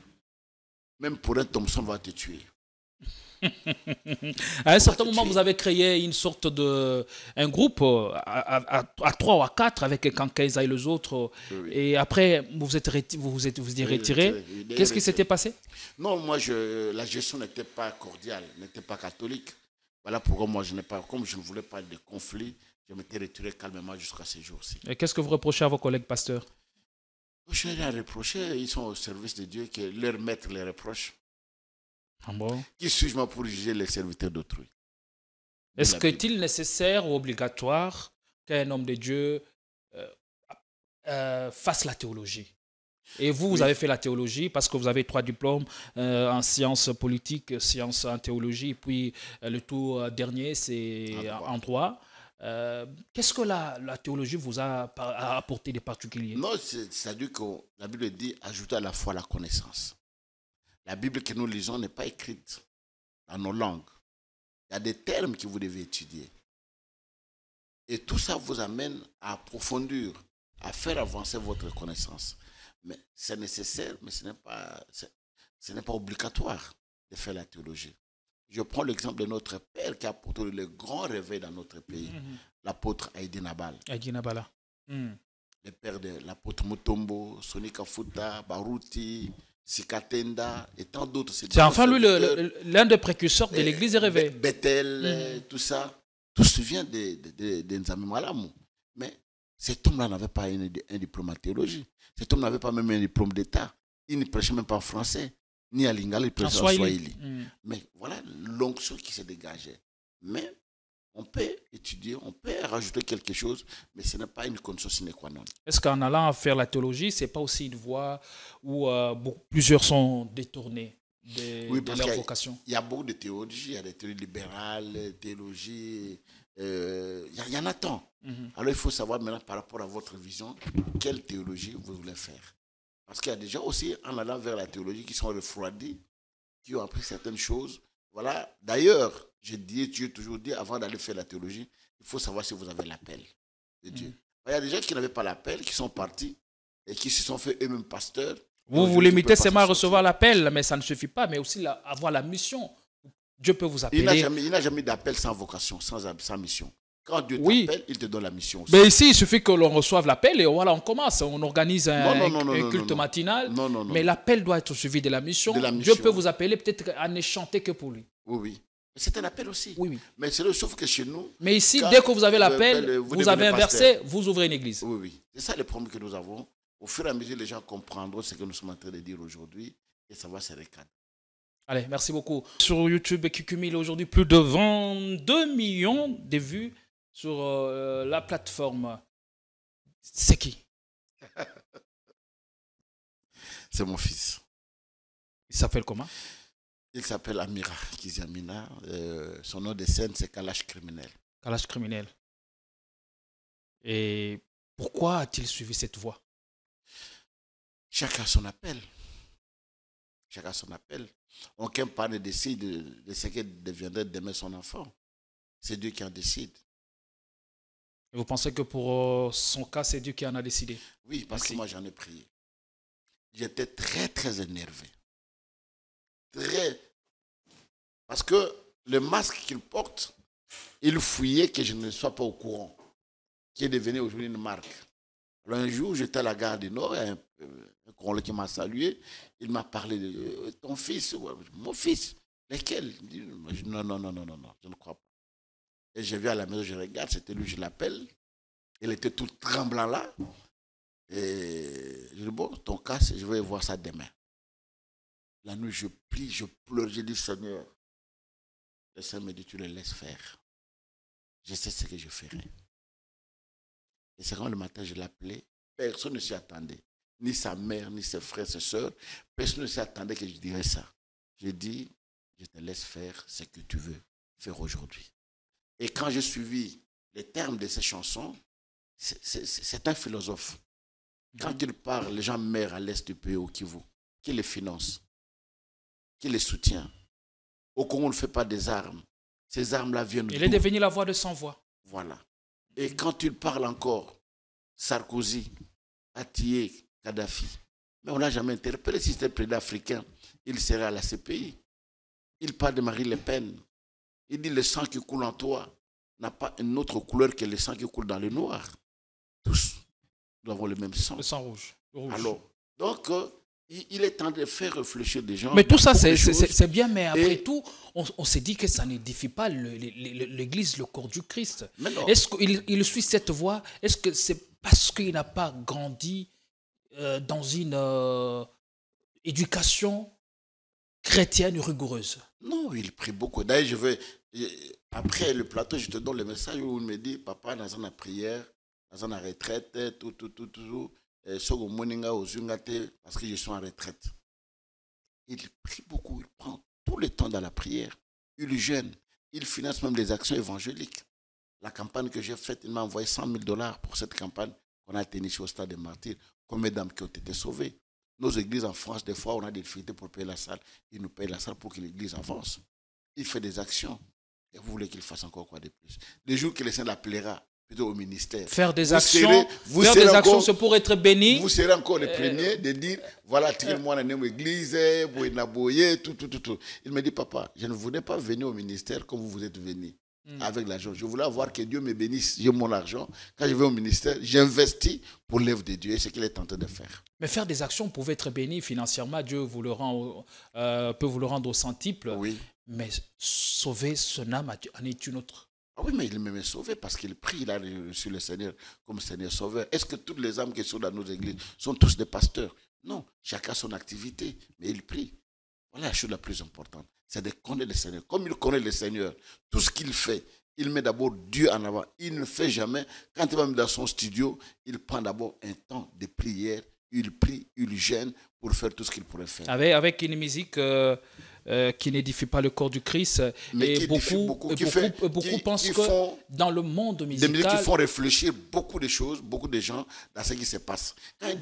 même pour un Thompson va te tuer. à un certain moment, vous avez créé une sorte de un groupe euh, à, trois ou à quatre avec Kankaiza et les autres. Et après, vous êtes vous vous êtes vous êtes retiré. Qu'est-ce qui s'était passé Non, moi, je, la gestion n'était pas cordiale, n'était pas catholique. Voilà pourquoi moi, je n'ai pas, comme je ne voulais pas de conflit, je m'étais retiré calmement jusqu'à ces jours-ci. Et qu'est-ce que vous reprochez à vos collègues pasteurs je n'ai rien reprocher, hein. Ils sont au service de Dieu que leur maître les reproche. Ah Qui suis-je pour juger les serviteurs d'autrui? Est-ce qu'il est nécessaire ou obligatoire qu'un homme de Dieu euh, euh, fasse la théologie et vous, vous avez fait la théologie parce que vous avez trois diplômes euh, en sciences politiques, sciences en théologie, puis le tout dernier, c'est En droit. Euh, qu'est-ce que la, théologie vous a, apporté de particulier Non, c'est-à-dire que la Bible dit ajouter à la foi la connaissance. La Bible que nous lisons n'est pas écrite dans nos langues. Il y a des termes que vous devez étudier. Et tout ça vous amène à approfondir, à faire avancer votre connaissance. Mais c'est nécessaire, mais ce n'est pas, ce n'est pas obligatoire de faire la théologie. Je prends l'exemple de notre père qui a porté le grand réveil dans notre pays, mhm. l'apôtre Aïdi Nabal. Aïdi Nabala. Hmm. Le père de l'apôtre Mutombo, Sonika Futa, Baruti, Sikatenda et tant d'autres. C'est enfin lui l'un des précurseurs de l'église des réveils. Bethel, hmm. tout ça. Tout se vient de, de, de, Mais cet homme-là n'avait pas un, un diplôme en théologie. Cet homme n'avait pas même un diplôme d'État. Il ne prêchait même pas français ni à Lingala, il peut en mm. Mais voilà l'onction qui se dégageait. Mais on peut étudier, on peut rajouter quelque chose, mais ce n'est pas une condition sine qua non. Est-ce qu'en allant faire la théologie, ce n'est pas aussi une voie où euh, plusieurs sont détournés de, leur vocation Il y, a beaucoup de théologies, il y a des théories libérales, théologie, euh, il y, en a tant. Mhm. Alors il faut savoir maintenant par rapport à votre vision, quelle théologie vous voulez faire. Parce qu'il y a des gens aussi, en allant vers la théologie, qui sont refroidis, qui ont appris certaines choses. Voilà. D'ailleurs, j'ai dit, tu toujours dit, avant d'aller faire la théologie, il faut savoir si vous avez l'appel de Dieu. Mm. Il y a des gens qui n'avaient pas l'appel, qui sont partis et qui se sont fait eux-mêmes pasteurs. Vous vous limitez seulement à recevoir l'appel, mais ça ne suffit pas, mais aussi avoir la mission. Dieu peut vous appeler. Il n'a jamais, jamais d'appel sans vocation, sans mission. Quand Dieu il te donne la mission aussi. Mais ici, il suffit que l'on reçoive l'appel et voilà, on commence. On organise un, culte matinal. Mais l'appel doit être suivi de la mission. Dieu peut vous appeler peut-être à ne chanter que pour lui. Oui, oui. C'est un appel aussi. Oui, oui. Mais c'est le sauf que chez nous. Mais ici, dès que vous avez l'appel, vous, avez un verset, vous ouvrez une église. Oui, oui. C'est ça le problème que nous avons. Au fur et à mesure, les gens comprendront ce que nous sommes en train de dire aujourd'hui et ça va se Allez, merci beaucoup. Sur YouTube, qui cumule aujourd'hui plus de 22 millions de vues sur euh, la plateforme, c'est qui C'est mon fils. Il s'appelle comment Il s'appelle Amira Kiziamina. Euh, son nom de scène, c'est Kalash Criminel. Kalash Criminel. Et pourquoi a-t-il suivi cette voie Chacun a son appel. Chacun a son appel. Aucun parent ne décide de ce qu'il deviendrait demain son enfant. C'est Dieu qui en décide. Vous pensez que pour euh, son cas, c'est Dieu qui en a décidé Oui, parce que moi, j'en ai prié. J'étais très, très énervé. Très. Parce que le masque qu'il porte, il fouillait que je ne sois pas au courant, qui est devenu aujourd'hui une marque. Alors un jour, j'étais à la gare du Nord, un, euh, un qui m'a salué, il m'a parlé de euh, ton fils, mon fils, Lequel non, non, non, non, non, non, je ne crois pas. Et je viens à la maison, je regarde, c'était lui, je l'appelle. Elle était tout tremblant là. Et je dis, bon, ton cas, je vais voir ça demain. La nuit, je plie, je pleure, je dis, Seigneur, le Seigneur me dit, tu le laisses faire. Je sais ce que je ferai. Et c'est quand le matin, je l'appelais, personne ne s'y attendait. Ni sa mère, ni ses frères, ses soeurs. Personne ne s'y attendait que je dirais ça. Je dis, je te laisse faire ce que tu veux faire aujourd'hui. Et quand j'ai suivi les termes de ces chansons, c'est un philosophe. Quand mm-hmm. il parle, les gens meurent à l'est du pays au Kivu. Qui les finance Qui les soutient Au Congo, on ne fait pas des armes. Ces armes-là viennent Il est devenu la voix de son voix. Voilà. Et mm-hmm. quand il parle encore, Sarkozy, Attié, Kadhafi, mais on n'a jamais interpellé. Si c'était président africain, il serait à la CPI. Il parle de Marie Le Pen. Il dit, le sang qui coule en toi n'a pas une autre couleur que le sang qui coule dans le noir. Tous, nous avons le même sang. Le sang rouge. donc, euh, il, est temps de faire réfléchir des gens. Mais tout ça, c'est bien, mais après tout, on, s'est dit que ça n'édifie pas l'Église, le, corps du Christ. Est-ce qu'il il suit cette voie Est-ce que c'est parce qu'il n'a pas grandi euh, dans une euh, éducation chrétienne rigoureuse non, il prie beaucoup. D'ailleurs, je vais. Après le plateau, je te donne le message où il me dit Papa, dans la prière, dans la retraite, tout, tout, tout, tout. Eh, parce que je suis en retraite. Il prie beaucoup, il prend tout le temps dans la prière. Il jeûne. Il finance même des actions évangéliques. La campagne que j'ai faite, il m'a envoyé 100 000 dollars pour cette campagne qu'on a tenue au Stade des Martyrs. comme mesdames qui ont été sauvées nos églises en France, des fois, on a des difficultés pour payer la salle. Ils nous payent la salle pour que l'église avance. Il fait des actions. Et vous voulez qu'il fasse encore quoi de plus Le jour que le Saint l'appellera, plutôt au ministère. Faire des actions, serez, vous des actions, c'est pour être béni. Vous serez encore les euh, premiers de dire, euh, voilà, tirez euh. moi la même église, vous tout, tout, tout, tout. Il me dit, papa, je ne voulais pas venir au ministère comme vous, vous êtes venu. Mm. avec l'argent. Je voulais voir que Dieu me bénisse. J'ai mon argent. Quand je vais au ministère, j'investis pour l'œuvre de Dieu et ce qu'il est tenté de faire. Mais faire des actions pouvait être béni financièrement. Dieu vous le rend, euh, peut vous le rendre au centuple. Oui. Mais sauver son âme en est une autre. Ah oui, mais il m'a sauvé parce qu'il prie, il a reçu le Seigneur comme Seigneur sauveur. Est-ce que toutes les âmes qui sont dans nos églises sont tous des pasteurs Non, chacun son activité, mais il prie. Voilà la chose la plus importante. C'est de connaître le Seigneur. Comme il connaît le Seigneur, tout ce qu'il fait, il met d'abord Dieu en avant. Il ne fait jamais. Quand il va dans son studio, il prend d'abord un temps de prière. Il prie, il gêne pour faire tout ce qu'il pourrait faire. Avec, avec une musique euh, euh, qui n'édifie pas le corps du Christ. Mais beaucoup, beaucoup, beaucoup, fait, beaucoup pensent que dans le monde musical. Des musiques qui font réfléchir beaucoup de choses, beaucoup de gens, dans ce qui se passe.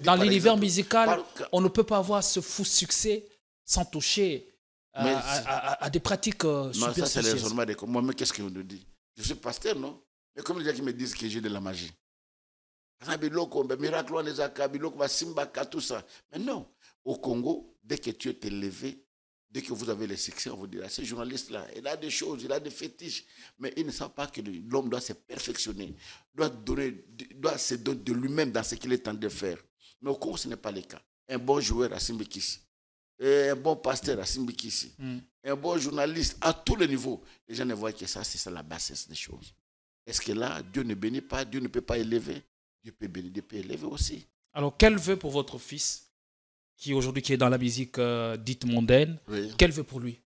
Dans l'univers musical, on ne peut pas avoir ce fou succès sans toucher euh, à, des pratiques superstitieuses. ça, c'est des... moi qu'est-ce qu'on nous dit Je suis pasteur, non Mais comme les gens qui me disent que j'ai de la magie. Mais non, au Congo, dès que tu es levé, dès que vous avez les succès, on vous dira, ce journaliste-là, il a des choses, il a des fétiches, mais il ne sait pas que l'homme doit se perfectionner, doit, donner, doit se donner de lui-même dans ce qu'il est en train de faire. Mais au Congo, ce n'est pas le cas. Un bon joueur à Simbekis, eh, un bon pasteur à Simbikisi, hmm. un bon journaliste à tous les niveaux. Les gens ne voient que ça, c'est ça la bassesse des choses. Est-ce que là, Dieu ne bénit pas, Dieu ne peut pas élever Dieu peut bénir, Dieu peut élever aussi. Alors, quel vœu pour votre fils qui aujourd'hui qui est dans la musique euh, dite mondaine qu'elle Quel vœu pour lui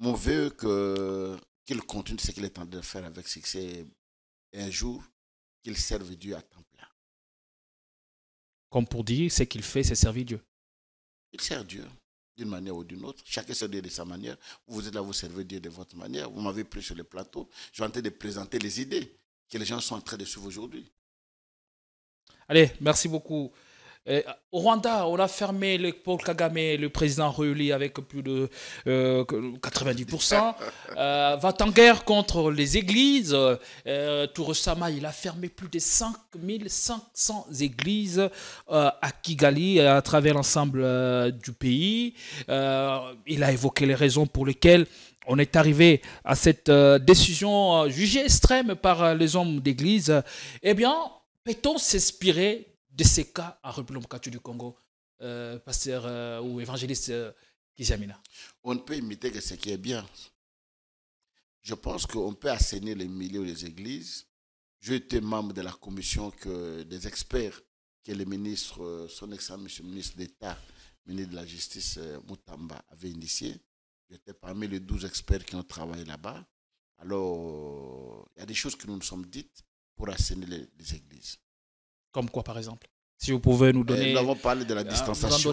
Mon vœu que qu'il continue ce qu'il est en train de faire avec succès un jour qu'il serve Dieu à temps plein. Comme pour dire, ce qu'il fait, c'est servir Dieu. Il sert Dieu d'une manière ou d'une autre. Chacun se Dieu de sa manière. Vous êtes là, vous servez Dieu de votre manière. Vous m'avez pris sur le plateau. Je suis en train de présenter les idées que les gens sont en train de suivre aujourd'hui. Allez, merci beaucoup. Euh, au Rwanda, on a fermé le Paul Kagame, le président Rouli, avec plus de 90%. Euh, euh, va en guerre contre les églises. Euh, Sama, il a fermé plus de 5500 églises euh, à Kigali, à travers l'ensemble du pays. il a évoqué les raisons pour lesquelles on est arrivé à cette décision jugée extrême par les hommes d'église. Eh bien, peut-on s'inspirer de ces cas à République du Congo, euh, pasteur euh, ou évangéliste euh, Kizamina On ne peut imiter que ce qui est bien. Je pense qu'on peut assainir les milieux des églises. J'étais membre de la commission que, des experts que le ministre, son examen monsieur ministre d'État, ministre de la Justice Moutamba, avait initié. J'étais parmi les 12 experts qui ont travaillé là-bas. Alors, il y a des choses que nous nous sommes dites pour assainir les églises. Comme quoi, par exemple si vous pouvez nous eh, donner. nous avons parlé de la ah, distanciation.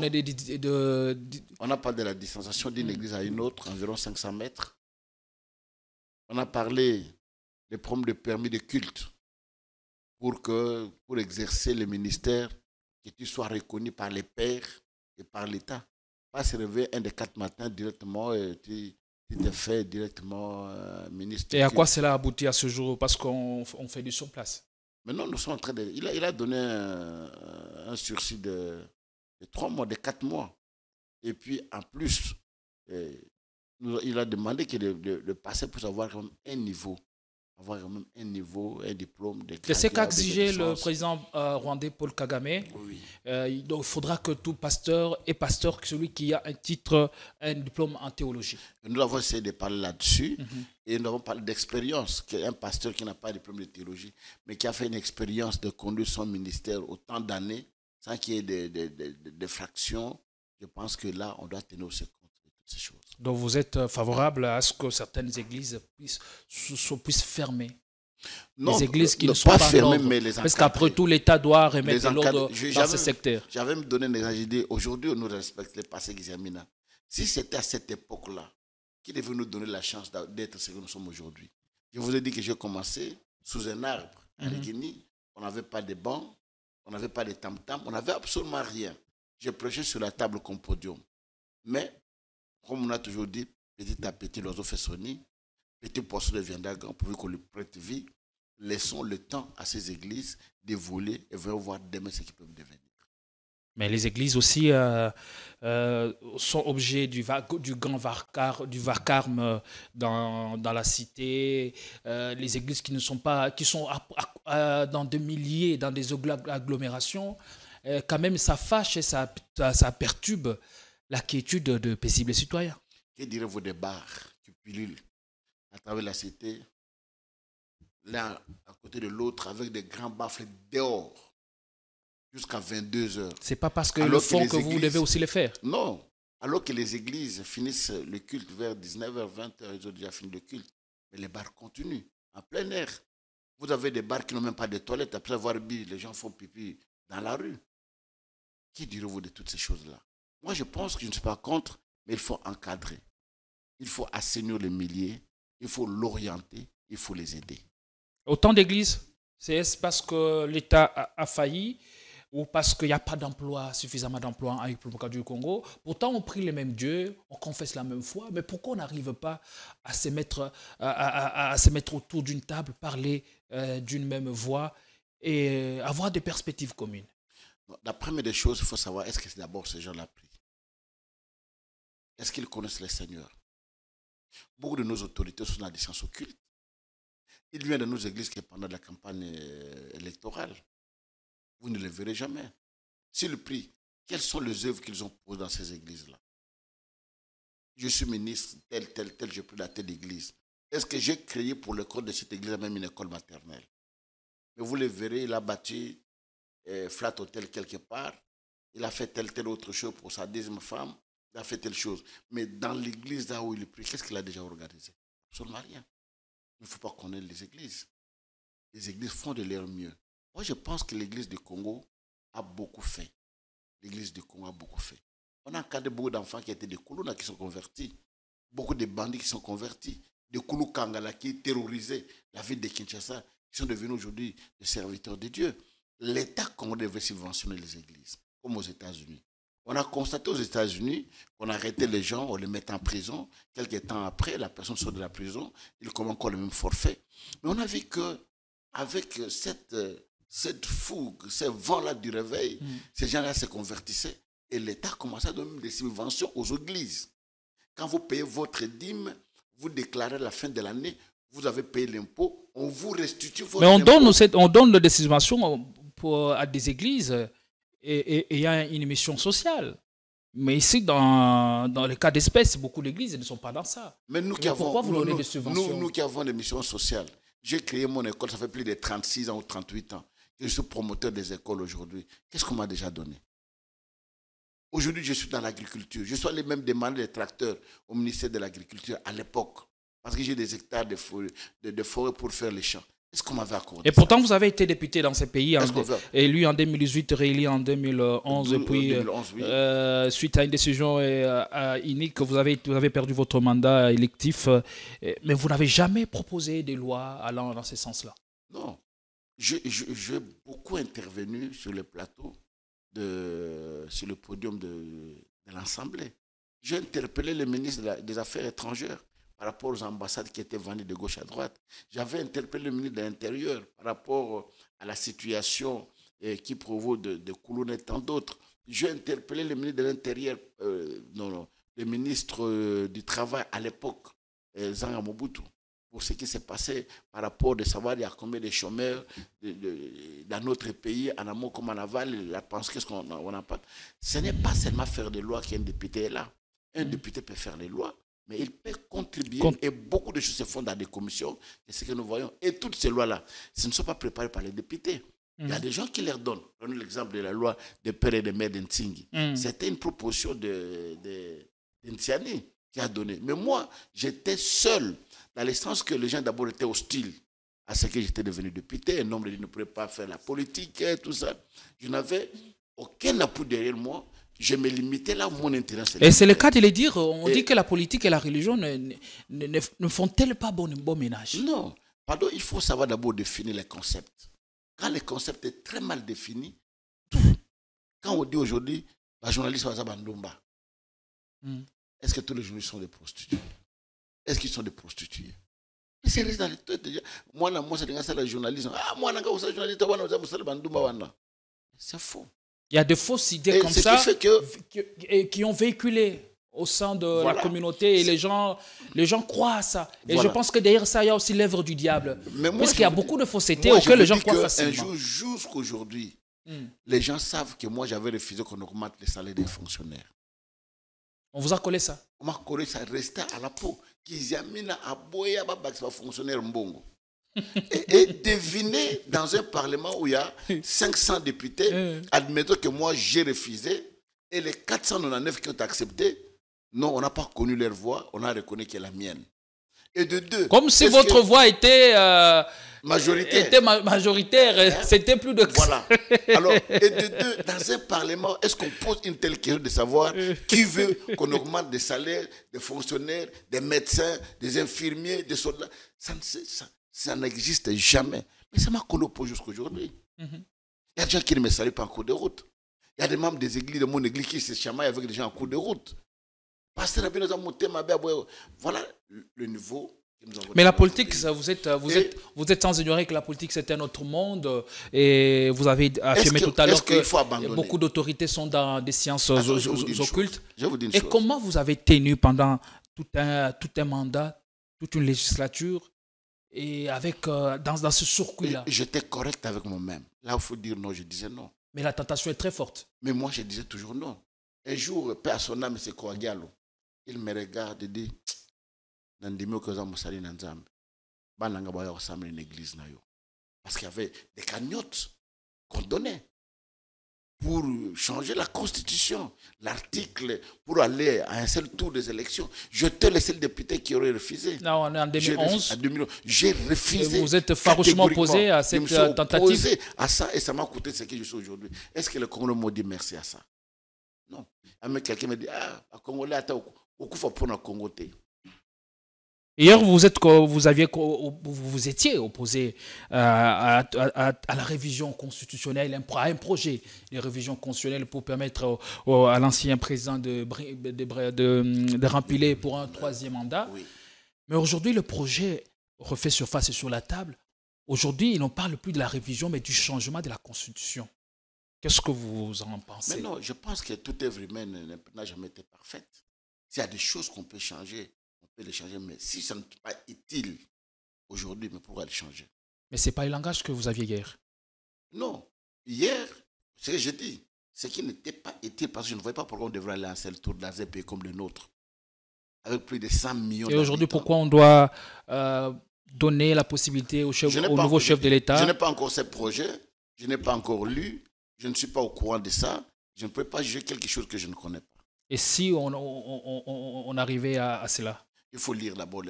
On a parlé de la distanciation d'une église à une autre, environ 500 mètres. On a parlé des problèmes de permis de culte pour que, pour exercer le ministère, que tu sois reconnu par les pères et par l'État. Pas se réveiller un des quatre matins directement et tu, te fais directement euh, ministre. Et à quoi cela aboutit à ce jour Parce qu'on fait du sur place Maintenant, nous sommes en train de. Il a, il a donné un, sursis de, de, 3 mois, de 4 mois. Et puis, en plus, eh, il a demandé que le de, puisse pour avoir un niveau avoir même un niveau, un diplôme. C'est ce qu'a exigé le président euh, rwandais Paul Kagame. Euh, il faudra que tout pasteur et pasteur, celui qui a un titre, un diplôme en théologie. Nous avons essayé de parler là-dessus mhm. et nous avons parlé d'expérience, Un pasteur qui n'a pas de diplôme de théologie, mais qui a fait une expérience de conduire son ministère autant d'années, sans qu'il y ait des, fractions, je pense que là, on doit tenir au compte de toutes ces choses. Donc vous êtes euh, favorable à ce que certaines églises puissent, puissent fermer non, les églises qui ne, sont pas, fermées, mais les Parce qu'après tout, l'État doit remettre l'ordre dans ce secteur. J'avais me donné une idées. Aujourd'hui, on nous respecte les passés examinants. Si c'était à cette époque-là qui devait nous donner la chance d'être ce que nous sommes aujourd'hui. Je vous ai dit que j'ai commencé sous un arbre à mm On n'avait pas de bancs, on n'avait pas de tam-tam, on n'avait absolument rien. J'ai prêché sur la table comme podium. Mais comme on a toujours dit, petit à petit, l'oiseau fait sonner, petit poisson deviendra grand pourvu qu'on lui prête vie. Laissons le temps à ces églises voler et voyons voir demain ce qu'ils peuvent devenir. Mais les églises aussi euh, euh, sont objets du, du grand du vacarme euh, dans, dans la cité. les églises qui ne sont pas, qui sont dans des milliers, dans des agglomérations, quand même, ça fâche et ça perturbe la quiétude de paisibles citoyens. Que direz-vous des bars qui pilulent à travers la cité, l'un à côté de l'autre, avec des grands baffles dehors, jusqu'à 22 heures C'est pas parce qu'ils le font que, vous devez aussi le faire. Non. Alors que les églises finissent le culte vers 19h, 20h, ils ont déjà fini le culte. Mais les bars continuent, en plein air. Vous avez des bars qui n'ont même pas de toilettes. Après avoir bu, les gens font pipi dans la rue. Qui direz-vous de toutes ces choses-là moi, je pense que je ne suis pas contre, mais il faut encadrer. Il faut assainir les milliers, il faut l'orienter, il faut les aider. Autant d'églises, c'est parce que l'État a, failli ou parce qu'il n'y a pas d'emploi, suffisamment d'emplois en République du Congo. Pourtant, on prie les mêmes dieux, on confesse la même foi, mais pourquoi on n'arrive pas à se mettre, à, se autour d'une table, parler euh, d'une même voix et euh, avoir des perspectives communes la première des choses, il faut savoir, est-ce que c'est d'abord ces gens-là prient Est-ce qu'ils connaissent le Seigneur Beaucoup de nos autorités sont dans des sciences occultes. Il vient de nos églises que pendant la campagne euh, électorale, vous ne les verrez jamais. S'ils prient, quelles sont les œuvres qu'ils ont posées dans ces églises-là Je suis ministre, tel, tel, tel, je prie la telle église. Est-ce que j'ai créé pour l'école de cette église même une école maternelle Mais vous les verrez, il a bâti flat hôtel quelque part, il a fait telle, telle autre chose pour sa deuxième femme, il a fait telle chose. Mais dans l'église là où il pris, qu'est-ce qu'il a déjà organisé Absolument rien. Il ne faut pas connaître les églises. Les églises font de leur mieux. Moi, je pense que l'église du Congo a beaucoup fait. L'église du Congo a beaucoup fait. On a encore beaucoup d'enfants qui étaient des Koulouna qui sont convertis. Beaucoup de bandits qui sont convertis. Des Koulou Kangala qui terrorisaient la ville de Kinshasa, qui sont devenus aujourd'hui des serviteurs de Dieu l'État on devait subventionner les églises, comme aux États-Unis. On a constaté aux États-Unis qu'on arrêtait les gens, on les mettait en prison. Quelques temps après, la personne sort de la prison, il commande encore le même forfait. Mais on a vu que avec cette, cette fougue, ce vent là du réveil, mm. ces gens-là se convertissaient et l'État commençait à donner des subventions aux églises. Quand vous payez votre dîme, vous déclarez la fin de l'année, vous avez payé l'impôt, on vous restitue votre Mais on donne, on donne des subventions à des églises et une mission sociale. Mais ici, dans, dans le cas d'espèce, beaucoup d'églises ne sont pas dans ça. Mais nous, vous donnez des subventions nous, qui avons des missions sociales, j'ai créé mon école, ça fait plus de 36 ans ou 38 ans. Je suis promoteur des écoles aujourd'hui. Qu'est-ce qu'on m'a déjà donné Aujourd'hui, je suis dans l'agriculture. Je suis allé même demander des tracteurs au ministère de l'Agriculture à l'époque, parce que j'ai des hectares de de forêt pour faire les champs. Et pourtant, vous avez été député dans ces pays, élu en 2018, réélu en 2011, et puis euh, euh, suite à une décision euh, inique, vous avez, perdu votre mandat électif, mais vous n'avez jamais proposé des lois allant dans ce sens-là Non. J'ai beaucoup intervenu sur le plateau, sur le podium de, de l'Assemblée. J'ai interpellé le ministre des Affaires étrangères par rapport aux ambassades qui étaient vendues de gauche à droite. J'avais interpellé le ministre de l'Intérieur par rapport euh, à la situation euh, qui provoque de, de et tant d'autres. J'ai interpellé le ministre de l'Intérieur, euh, non, non, le ministre du Travail à l'époque, euh, Mobutu, pour ce qui s'est passé par rapport de savoir il y a combien de chômeurs dans notre pays, en amont comme en aval, la pense qu'est-ce qu'on n'a pas. Ce n'est pas seulement faire des lois qu'un député est là. Un mm-hmm. député peut faire des lois, mais il peut contribuer et beaucoup de choses se font dans des commissions, et ce que nous voyons. Et toutes ces lois-là, ce ne sont pas préparées par les députés. Il y a mm. des gens qui leur donnent. Prenons l'exemple de la loi de père et de mère d'Entingi. Mm. C'était une proposition de, qui a donné. Mais moi, j'étais seul, dans le sens que les gens d'abord étaient hostiles à ce que j'étais devenu député. Un nombre de ne pourrait pas faire la politique, et tout ça. Je n'avais aucun appui derrière moi. Je me limitais là où mon intérêt. Et c'est le cas de le dire. On dit que la politique et la religion ne, font-elles pas bon, ménage Non. Pardon, il faut savoir d'abord définir les concepts. Quand les concepts sont très mal définis, tout. Quand on dit aujourd'hui, la journaliste un mm. est-ce que tous les journalistes sont des prostituées Est-ce qu'ils sont des prostituées c'est dans les Moi, moi, c'est le journaliste. Ah, moi, je suis journaliste. C'est faux. Il y a de fausses idées comme ça qui, ont véhiculé au sein de la communauté et les gens, les gens croient à ça. Et je pense que derrière ça, il y a aussi l'œuvre du diable. Parce qu'il y a beaucoup de faussetés idées auxquelles les gens croient facilement. jusqu'aujourd'hui, hmm. les gens savent que moi, j'avais refusé qu'on augmente les salaires des fonctionnaires. On vous a collé ça On m'a collé ça, resté à la peau. Qu'ils y a mis à Boya, fonctionnaire Mbongo. Et, devinez, dans un parlement où il y a 500 députés, euh. admettons que moi j'ai refusé, et les 499 qui ont accepté, non, on n'a pas connu leur voix, on a reconnu qu'elle est la mienne. Et de deux. Comme si votre voix était. Euh, majoritaire. Hein? c'était plus de. Voilà. Alors, et de deux, dans un parlement, est-ce qu'on pose une telle question de savoir qui veut qu'on augmente des salaires des fonctionnaires, des médecins, des infirmiers, des soldats Ça ne sait. Ça n'existe jamais. Mais ça m'a colopo jusqu'à aujourd'hui. jusqu'aujourd'hui. Mhm. Il y a des gens qui ne me saluent pas en cours de route. Il y a des membres des églises, de mon église qui se chamaillent avec des gens en cours de route. ma Voilà le niveau mais la politique, vous êtes, vous êtes, vous êtes sans ignorer que la politique c'est un autre monde et vous avez affirmé tout à l'heure que, beaucoup d'autorités sont dans des sciences occultes. et comment vous avez tenu pendant tout un, tout un mandat, toute une législature et avec, euh, dans, dans ce circuit-là. J'étais correct avec moi-même. Là, il faut dire non, je disais non. Mais la tentation est très forte. Mais moi, je disais toujours non. Un jour, personne âme, c'est Il me regarde et dit Parce qu'il y avait des cagnottes qu'on donnait pour changer la constitution, l'article, pour aller à un seul tour des élections. J'étais le seul député qui aurait refusé. Non, on est en 2011. J'ai refusé. vous êtes farouchement opposé à cette je suis euh, tentative. à ça et ça m'a coûté ce que je suis aujourd'hui. Est-ce que le Congolais m'a dit merci à ça Non. Quelqu'un me dit Ah, le Congolais, attends, au coup, il faut prendre un Congoté Hier, vous, êtes, vous, aviez, vous étiez opposé euh, à, la révision constitutionnelle, à un projet de révision constitutionnelle pour permettre à l'ancien président de, de, rempiler pour un troisième mandat. Mais aujourd'hui, le projet refait surface sur la table. Aujourd'hui, on n'en parle plus de la révision, mais du changement de la Constitution. Qu'est-ce que vous en pensez Mais non, je pense que toute œuvre humaine n'a jamais été parfaite. Il y a des choses qu'on peut changer peut changer, mais si ça n'est pas utile aujourd'hui, mais pourra le changer Mais ce n'est pas le langage que vous aviez hier. Non. Hier, ce que je dis, ce qui n'était pas utile, parce que je ne vois pas pourquoi on devrait lancer le tour dans un pays comme le nôtre, avec plus de 100 millions Et aujourd'hui, pourquoi on doit euh, donner la possibilité au, chef, nouveau chef de l'État Je n'ai pas encore ce projet, je n'ai pas encore lu, je ne suis pas au courant de ça, je ne peux pas juger quelque chose que je ne connais pas. Et si on, arrivait à cela il faut lire d'abord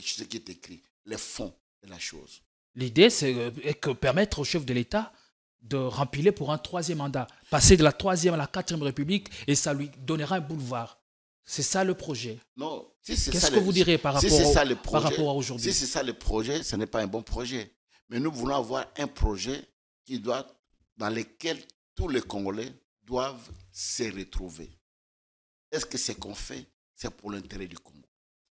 ce qui est écrit, les fonds de la chose. L'idée, c'est euh, que permettre au chef de l'État de remplir pour un troisième mandat, passer de la troisième à la quatrième République, et ça lui donnera un boulevard. C'est ça le projet. Non, Qu'est-ce que vous direz par rapport, à aujourd'hui Si c'est ça le projet, ce n'est pas un bon projet. Mais nous voulons avoir un projet qui doit, dans lequel tous les Congolais doivent se retrouver. Est-ce que ce qu'on fait, c'est pour l'intérêt du Congo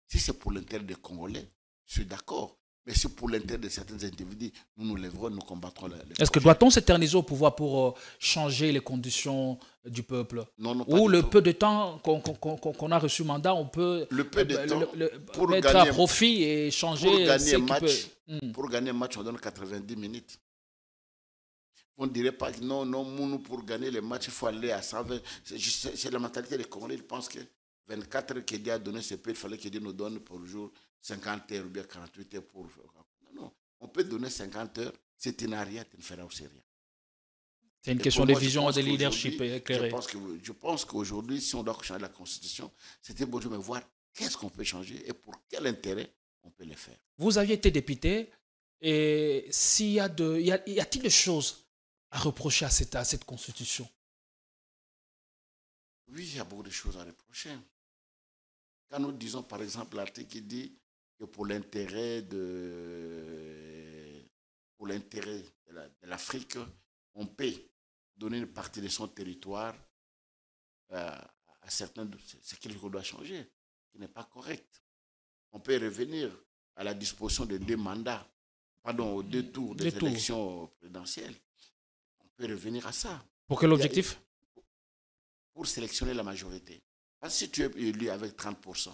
si c'est pour l'intérêt des Congolais, je suis d'accord. Mais si c'est pour l'intérêt de certains individus, nous nous lèverons, nous combattrons Est-ce que doit-on s'éterniser au pouvoir pour euh, changer les conditions euh, du peuple Non, Ou le peu de temps qu'on a reçu mandat, on peut mettre à profit et changer. Pour gagner hmm. pour gagner un match, on donne 90 minutes. On ne dirait pas que non, non, nous, pour gagner les match, il faut aller à 120. C'est la mentalité des Congolais. Ils pensent que 24 heures qu'il a donné, ce peu, il fallait qu'il nous donne pour jour 50 heures ou bien 48 heures pour. Non, non. On peut donner 50 heures, c'est une arrière, tu ne feras aussi rien. C'est une question de vision de leadership éclairé. Je pense qu'aujourd'hui, si on doit changer la Constitution, c'était bon de me voir qu'est-ce qu'on peut changer et pour quel intérêt on peut le faire. Vous aviez été député, et s'il y a de, y a-t-il des choses à reprocher à cette, à cette Constitution Oui, il y a beaucoup de choses à reprocher. Quand nous disons par exemple l'article qui dit que pour l'intérêt de pour l'intérêt de l'Afrique, on peut donner une partie de son territoire euh, à, certains. C'est quelque chose doit changer, qui n'est pas correct. On peut revenir à la disposition de deux mandats, pardon, aux deux tours des élections présidentielles. On peut revenir à ça. Pour quel objectif Pour sélectionner la majorité. Ah, si tu es élu avec 30%,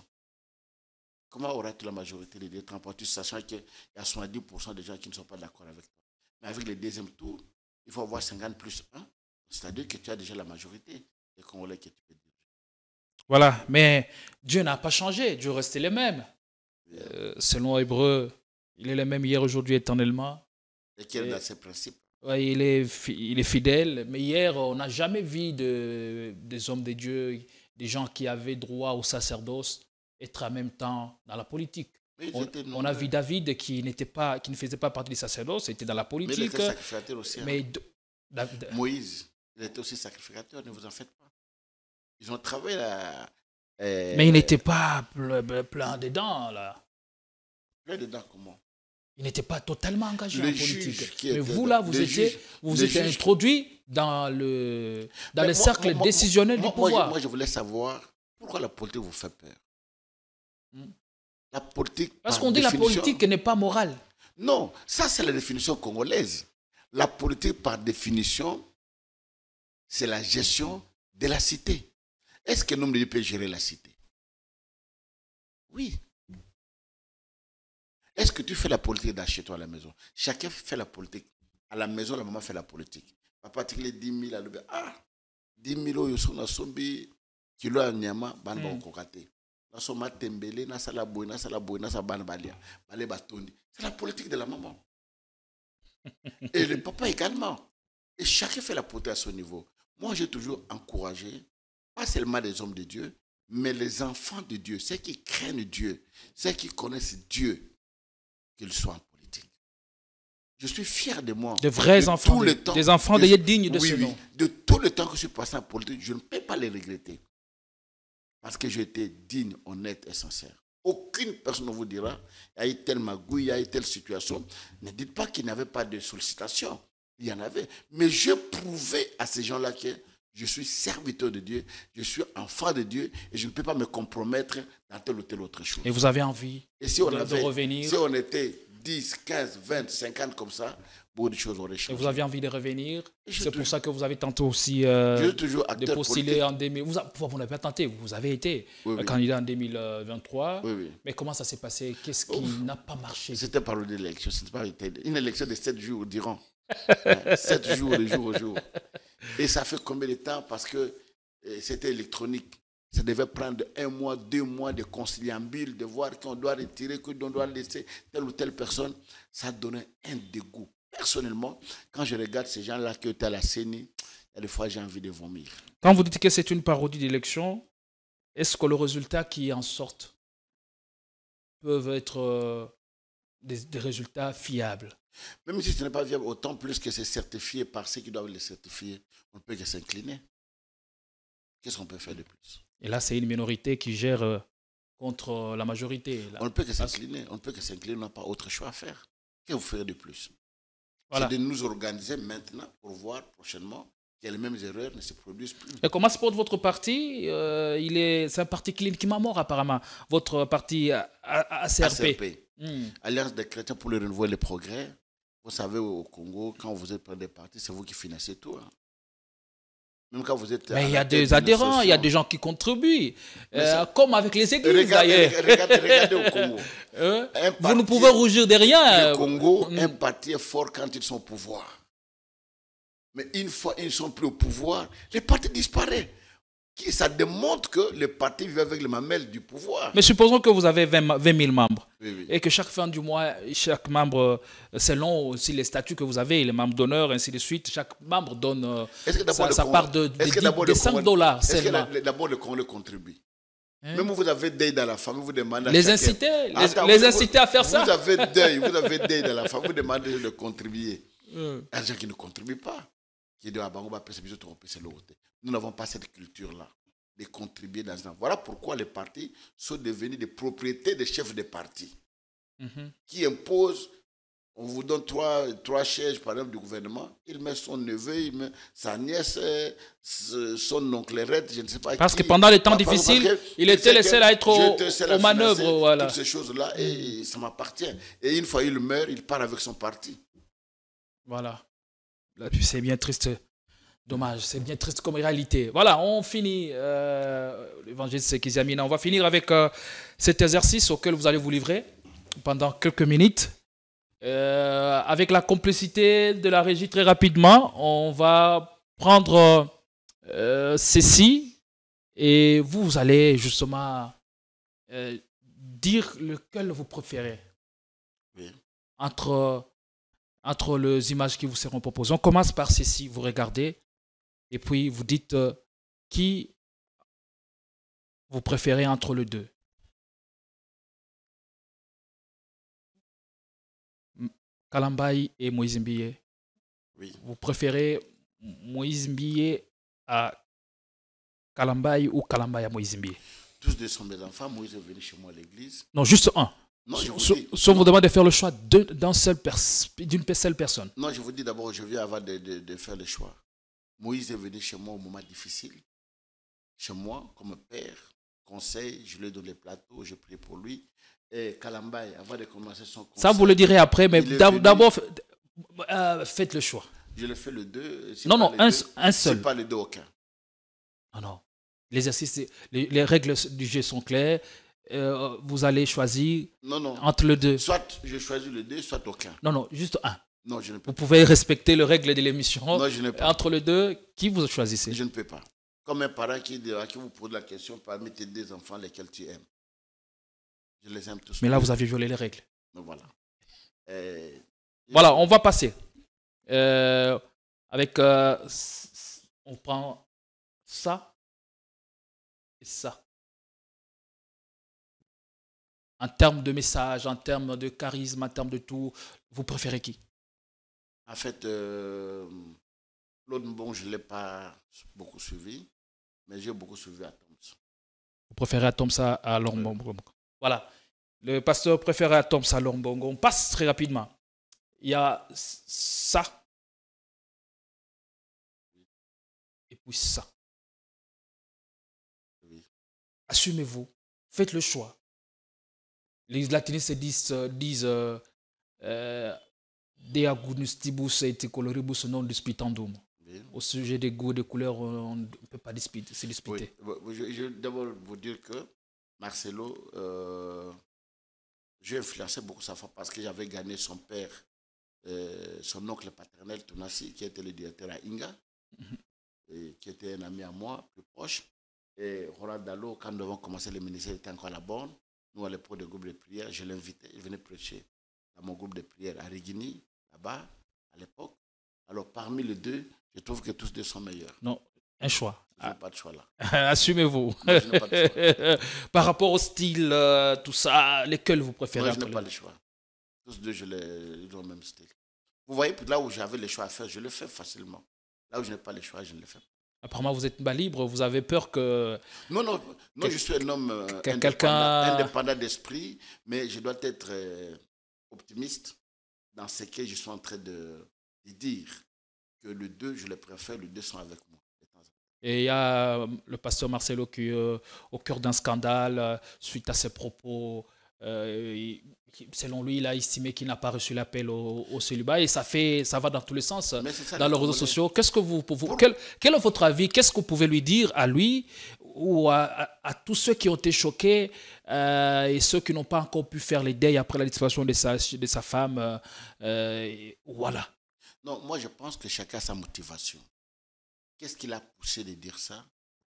comment auras-tu la majorité des 30% sachant qu'il y a 70% des gens qui ne sont pas d'accord avec toi Mais avec le deuxième tour, il faut avoir 50 plus 1, c'est-à-dire que tu as déjà la majorité des Congolais que tu peux Voilà, mais Dieu n'a pas changé, Dieu restait le même. Euh, selon Hébreu, il est le même hier, aujourd'hui, éternellement. Et quel est dans ses principes il, est, il est fidèle, mais hier, on n'a jamais vu de, des hommes de Dieu des gens qui avaient droit au sacerdoce, être en même temps dans la politique. On, a vu David qui, n'était pas, qui ne faisait pas partie du sacerdoce, était dans la politique. Mais il aussi. Hein. Moïse, il était aussi sacrificateur, ne vous en faites pas. Ils ont travaillé là. Euh, mais il n'était pas plein dedans, là. Plein dedans, comment Il n'était pas totalement engagé en politique. Mais vous, là, vous étiez, vous étiez introduit dans le, dans le cercle décisionnel du pouvoir. moi je, voulais savoir pourquoi la politique vous fait peur. Hmm. La politique. Parce qu'on dit la politique n'est pas morale. Non, ça c'est la définition congolaise. La politique par définition, c'est la gestion de la cité. Est-ce qu'un homme de peut gérer la cité Oui. Est-ce que tu fais la politique dans chez toi à la maison Chacun fait la politique. À la maison, la maman fait la politique. 10 000 à lobe ah dimi oyo qui nasombi kilo ya nyama bana mm. bakokoka na nasomba tembele na boye nasala na sa ban balia bale batondi c'est la politique de la maman et le papa également et chacun fait la potée à son niveau moi j'ai toujours encouragé pas seulement les hommes de Dieu mais les enfants de Dieu ceux qui craignent Dieu ceux qui connaissent Dieu qu'ils soient je suis fier de moi. De vrais enfants. temps, des enfants de, dignes de ce De tout le temps que je suis passé en politique, je ne peux pas les regretter. Parce que j'étais digne, honnête et sincère. Aucune personne ne vous dira, il y a eu telle magouille, il y a eu telle situation. Ne dites pas qu'il n'y avait pas de sollicitation. Il y en avait. Mais je prouvais à ces gens-là que je suis serviteur de Dieu, je suis enfant de Dieu et je ne peux pas me compromettre dans telle ou telle autre chose. Et vous avez envie et si on de, avait, de revenir Si on était 10, 15, 20, 50 comme ça, beaucoup de choses auraient changé. Et vous aviez envie de revenir. C'est pour ça que vous avez tenté aussi euh, de postuler en 2000. Vous, n'avez pas tenté, vous avez été euh, candidat en 2023. Mais comment ça s'est passé Qu'est-ce qui n'a pas marché C'était par l'élection. C'était une élection de 7 jours, diront. 7 jours, de jour au jour. Et ça fait combien de temps Parce que euh, c'était électronique. Ça devait prendre un mois, deux mois de conciliambule, de voir qu'on doit retirer, qu'on doit laisser telle ou telle personne. Ça donnait un dégoût. Personnellement, quand je regarde ces gens-là qui étaient à la CENI, il y a des fois j'ai envie de vomir. Quand vous dites que c'est une parodie d'élection, est-ce que le résultat qui en sort peuvent être euh, des, résultats fiables Même si ce n'est pas viable, autant plus que c'est certifié par ceux qui doivent le certifier, on ne peut que s'incliner. Qu'est-ce qu'on peut faire de plus et là, c'est une minorité qui gère euh, contre euh, la majorité. On ne peut que s'incliner, on ne peut que s'incliner, on n'a pas autre choix à faire. Que vous faire de plus C'est de nous organiser maintenant pour voir prochainement que les mêmes erreurs ne se produisent plus. Et comment se porte votre parti euh, il est, C'est un parti qui m'a mort apparemment, votre parti ACRP. ACRP. Hmm. Alliance des chrétiens pour le renouveau et le progrès. Vous savez, au Congo, quand vous êtes près des partis, c'est vous qui financez tout. Hein. Même quand vous êtes. Mais il y a euh, des adhérents, il y a des gens qui contribuent. Euh, comme avec les églises regardez, d'ailleurs. Regardez, au Congo. Hein? vous ne pouvez rougir de rien. Le Congo, mm. un parti est fort quand ils sont au pouvoir. Mais une fois ils ne sont plus au pouvoir, les partis disparaissent qui, ça démontre que le parti vit avec les mamelles du pouvoir. Mais supposons que vous avez 20, 000 membres et que chaque fin du mois, chaque membre, euh, selon aussi les statuts que vous avez, les membres d'honneur, ainsi de suite, chaque membre donne euh, sa, part de, de, 5 dollars. Est-ce que d'abord le le contribue hein? Même vous avez deuil dans la famille, vous demandez à les chacun. inciter, les, inciter à faire ça. Vous avez deuil, vous avez deuil dans la famille, vous demandez de contribuer. gens qui ne contribue pas qui Nous n'avons pas cette culture-là de contribuer dans un. Voilà pourquoi les partis sont devenus des propriétés des chefs de partis mhm. qui imposent. On vous donne trois, trois chaises, par exemple, du gouvernement. Il met son neveu, il met sa nièce, euh, son onclerette, je ne sais pas. Parce que pendant les temps ah, difficiles, il était le seul à être aux, manœuvres. Voilà. Toutes ces choses-là, et, et mhm. ça m'appartient. Et une fois il meurt, il part avec son parti. Voilà c'est bien triste. Dommage, c'est bien triste comme réalité. Voilà, on finit euh, l'évangile de Sékizamine. On va finir avec euh, cet exercice auquel vous allez vous livrer pendant quelques minutes. Euh, avec la complicité de la régie, très rapidement, on va prendre euh, ceci et vous, vous allez justement dire lequel vous préférez. Oui. Entre entre les images qui vous seront proposées. On commence par ceci, vous regardez, et puis vous dites euh, qui vous préférez entre les deux. Kalambaye et Moïse Mbiye. Vous préférez Moïse Mbiye à Kalambaye ou Kalambaye à Moïse Mbiye Tous deux sont mes enfants. Moïse est venu chez moi à l'église. Non, juste un. Non, vous si, on vous demande de faire le choix d'une seule, personne. Non, je vous dis d'abord, je viens avant de, faire le choix. Moïse est venu chez moi au moment difficile. Chez moi, comme père, conseil, je lui donne le plateaux, je prie pour lui. Et Kalambay, avant de commencer son conseil. Ça, vous le direz après, mais d'abord, euh, faites le choix. Je le fais le deux. Non, non, un, un seul. pas le deux aucun. Ah non, non. les, règles du jeu sont claires. Euh, vous allez choisir entre les deux. Soit je choisis les deux, soit aucun. Non, non, juste un. Non, Vous pouvez respecter les règles de l'émission. Entre les deux, qui vous choisissez Je ne peux pas. Comme un parent qui vous pose la question parmi tes deux enfants, lesquels tu aimes. Je les aime tous. Mais là, vous avez violé les règles. voilà. Euh, voilà, on va passer. Euh, avec. on prend ça et ça. En termes de message, en termes de charisme, en termes de tout, vous préférez qui En fait, euh, Claude je ne l'ai pas beaucoup suivi, mais j'ai beaucoup suivi Atoms. Vous préférez Atoms à, à bon? Voilà. Le pasteur préféré Atoms à Lombongo. On passe très rapidement. Il y a ça. Et puis ça. Assumez-vous. Faites le choix. Les latinistes disent, euh, disent euh, euh, et coloribus non disputandum. Au sujet des goûts, des couleurs, on ne peut pas se disputer. Je, je d'abord vous dire que Marcelo, euh, j'ai influencé beaucoup sa femme parce que j'avais gagné son père, euh, son oncle paternel, Tonassi, qui était le directeur à Inga, mhm. et qui était un ami à moi, plus proche. Et Roland Dallot, quand nous avons commencé le ministère, était encore à la borne nous à l'époque des groupe de prière, je l'invitais, il venait prêcher à mon groupe de prière à Rigini, là-bas, à l'époque. Alors parmi les deux, je trouve que tous deux sont meilleurs. Non, un choix. Je n'ai pas de choix là. Ah, assumez-vous. pas de choix. Par rapport au style, euh, tout ça, lesquels vous préférez Moi, je n'ai pas le choix. Tous deux, je les, ils ont le même style. Vous voyez, là où j'avais le choix à faire, je le fais facilement. Là où je n'ai pas le choix, je ne le fais pas. Apparemment, vous n'êtes pas libre, vous avez peur que... Non, non, non je suis un homme euh, indépendant, d'esprit, mais je dois être euh, optimiste dans ce que je suis en train de, dire. Que le 2, je le préfère, le 2 sont avec moi. Et il y a euh, le pasteur Marcelo qui est au cœur d'un scandale suite à ses propos euh, selon lui, il a estimé qu'il n'a pas reçu l'appel au, célibat et ça, fait, ça va dans tous les sens, dans les réseaux sociaux. Qu'est-ce que vous, vous quel, est votre avis Qu'est-ce que vous pouvez lui dire à lui ou à, tous ceux qui ont été choqués euh, et ceux qui n'ont pas encore pu faire les deuils après la disparition de sa, de sa femme euh, Voilà. Non, moi je pense que chacun a sa motivation. Qu'est-ce qui l'a poussé de dire ça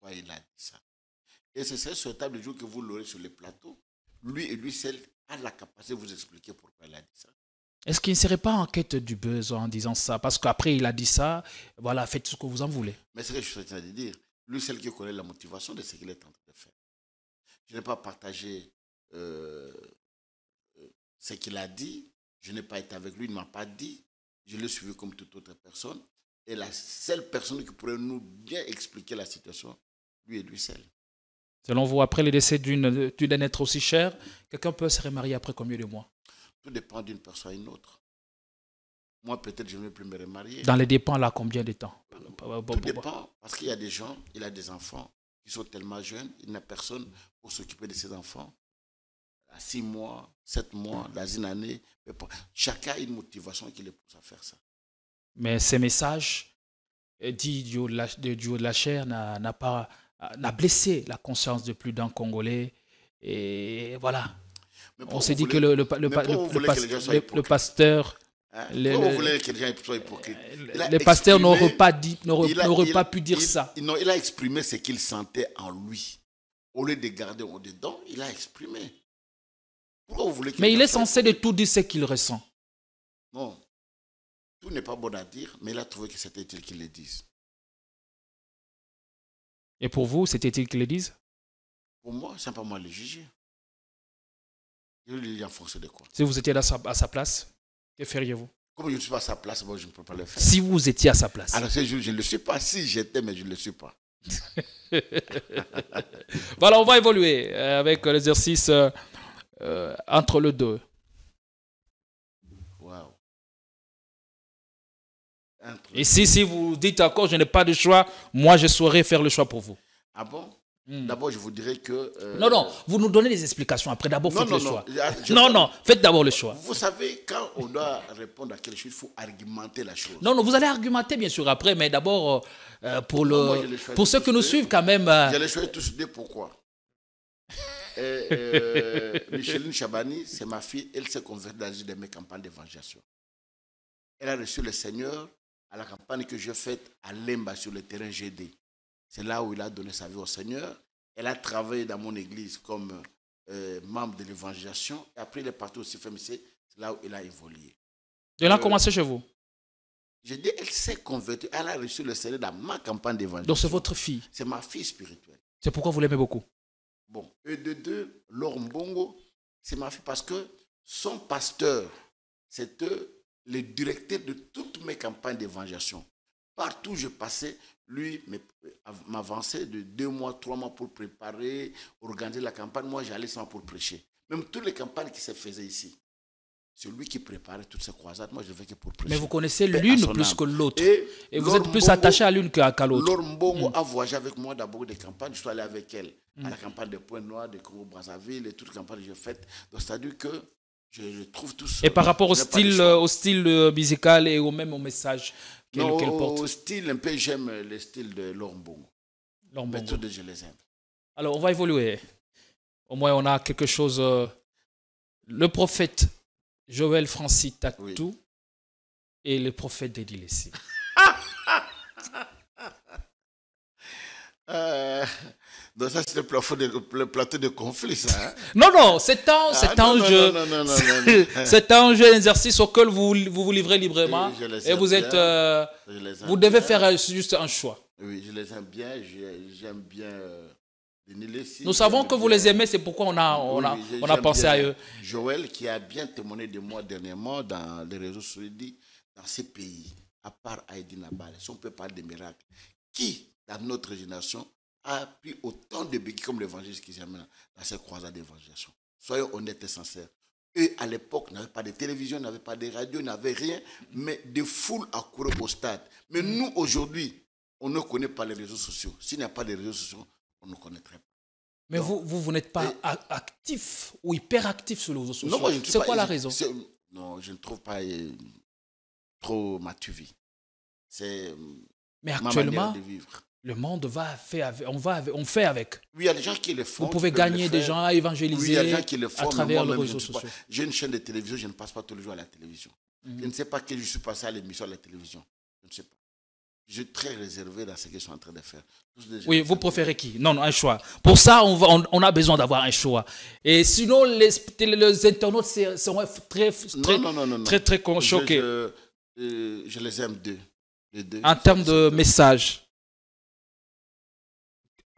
Pourquoi il a dit ça Et c'est ce table de jour que vous l'aurez sur les plateaux lui et lui seul a la capacité de vous expliquer pourquoi il a dit ça. Est-ce qu'il ne serait pas en quête du besoin en disant ça Parce qu'après, il a dit ça, voilà, faites ce que vous en voulez. Mais ce que je suis en train de dire, lui, seul qui connaît la motivation de ce qu'il est en train de faire. Je n'ai pas partagé euh, euh, ce qu'il a dit, je n'ai pas été avec lui, il ne m'a pas dit, je l'ai suivi comme toute autre personne. Et la seule personne qui pourrait nous bien expliquer la situation, lui et lui seul. Selon vous, après le décès d'une être aussi cher, quelqu'un peut se remarier après combien de mois Tout dépend d'une personne à une autre. Moi, peut-être, je ne vais plus me remarier. Dans les dépens, là, combien de temps bah, Tout dépend, parce qu'il y a des gens, il a des enfants qui sont tellement jeunes, il n'a personne pour s'occuper de ses enfants. À six mois, sept mois, dans une année, chacun a une motivation qui les pousse à faire ça. Mais ces messages, eh, dit du haut de la, de la chair, n'a pas ah, n'a blessé la conscience de plus d'un Congolais. Et voilà. On s'est dit que le, le, le, le pasteur... n'aurait Les, pasteurs n'auraient pas, dit, pas pu dire ça. Non, il a exprimé ce qu'il sentait en lui. Au lieu de garder au-dedans, il a exprimé. Mais il est censé de tout dire ce qu'il ressent. Non. Tout n'est pas bon à dire, mais il a trouvé que c'était utile qu'il le dise. Et pour vous, c'était-il qu'il le disent Pour moi, c'est pas moi le juger. Je le ai en de quoi Si vous étiez à sa, place, que feriez-vous Comme je ne suis pas à sa place, moi, je ne peux pas le faire. Si vous étiez à sa place Alors, je ne le suis pas. Si j'étais, mais je ne le suis pas. voilà, on va évoluer euh, avec euh, l'exercice euh, entre le deux. Et si, vous dites encore, je n'ai pas de choix, moi je saurais faire le choix pour vous. Ah bon hmm. D'abord, je vous dirais que. Euh, non, non, vous nous donnez les explications. Après, d'abord, faites le choix. Ah, non, non, faites d'abord le choix. Vous savez, quand on doit répondre à quelque chose, il faut argumenter la chose. Non, non, vous allez argumenter, bien sûr, après, mais d'abord, euh, euh, pour, le... pour ceux qui nous suivent, quand même. Je les tous deux, pourquoi eh, Micheline Chabani, c'est ma fille, elle s'est convertie dans une de mes campagnes d'évangélisation. Elle a reçu le Seigneur à la campagne que j'ai faite à Limba, sur le terrain GD. C'est là où il a donné sa vie au Seigneur. Elle a travaillé dans mon église comme euh, membre de l'évangélisation. Et après, elle est partie au CFMC. C'est là où il a évolué. De elle euh, a commencé chez vous Je dis, elle s'est convertie. Elle a reçu le Seigneur dans ma campagne d'évangélisation. Donc c'est votre fille C'est ma fille spirituelle. C'est pourquoi vous l'aimez beaucoup Bon, et de deux, Laure Mbongo, c'est ma fille parce que son pasteur, c'est eux, le directeur de toutes mes campagnes d'évangélisation. Partout où je passais, lui m'avançait de deux mois, trois mois pour préparer, organiser la campagne. Moi, j'allais sans pour prêcher. Même toutes les campagnes qui se faisaient ici. Celui qui préparait toutes ces croisades, moi, je vais que pour prêcher. Mais vous connaissez l'une plus que l'autre. Et, vous êtes plus attaché à l'une qu'à l'autre. Laure Mbongo mm. a voyagé avec moi d'abord des campagnes. Je suis allé avec elle à mm. la campagne de Pointe-Noire, de Congo-Brazzaville et toutes les campagnes que j'ai faites. Donc, c'est-à-dire que je, trouve tout ça. Et par rapport au style, euh, au style euh, musical et au même au message qu'elle qu porte Au style, un peu, j'aime le style de Lombongo. Mais tous deux, je les aime. Alors, on va évoluer. Au moins, on a quelque chose. Euh, le prophète Joël Francis Tatou et le prophète ah Donc ça, c'est le plateau de, conflit, ça. Hein. Non, non, c'est un, c'est jeu. c'est un jeu, exercice auquel vous vous, livrez librement. Et, vous êtes, euh, vous devez faire juste un choix. Oui, je les aime bien. J'aime bien. Euh, Nous savons que vous les aimez, c'est pourquoi on a, on on a pensé à eux. Joël, qui a bien témoigné de moi dernièrement dans les réseaux sociaux, dans ces pays, à part Aïdina Abal, si on peut parler des miracles, qui, dans notre génération, a pris autant de béquilles comme l'évangéliste qui amené dans ces croisades d'évangélisation. Soyons honnêtes et sincères. Eux, à l'époque, n'avaient pas de télévision, n'avaient pas de radio, n'avaient rien, mais des foules à courir au stade. Mais nous, aujourd'hui, on ne connaît pas les réseaux sociaux. S'il n'y a pas de réseaux sociaux, on ne connaîtrait pas. Mais vous, vous, n'êtes pas actif ou hyperactif sur les réseaux sociaux. C'est quoi la raison Non, je ne trouve pas euh, trop ma C'est euh, ma manière de vivre. Le monde va faire avec, on va on fait avec. Oui, il y a des gens qui le font. Vous pouvez gagner des gens à évangéliser qui font, à travers les réseaux sociaux. J'ai une chaîne de télévision, je ne passe pas tous les jours à la télévision. Je ne sais pas que je suis passé à l'émission à la télévision. Je ne sais pas. Je suis très réservé dans ce qu'ils sont en train de faire. oui, vous préférez qui non, non, un choix. Pour ça, on, va, on, a besoin d'avoir un choix. Et sinon, les, les internautes seront très, très, très, très, choqués. Euh, je, les aime deux. Les deux en termes de messages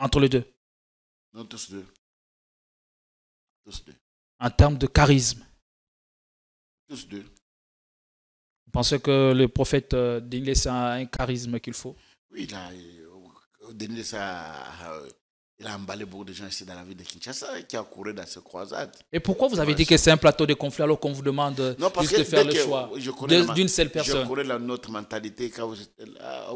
entre les deux deux. deux. tous En termes de charisme. Tous deux. Vous pensez que le prophète euh, Denilessa a un charisme qu'il faut Oui, il a. Il a emballé beaucoup de gens ici dans la ville de Kinshasa qui a couru dans ces croisades. Et pourquoi vous avez dit que c'est un plateau de conflit alors qu'on vous demande juste de faire le choix d'une seule personne Je connais la, notre mentalité quand vous étiez là. ça.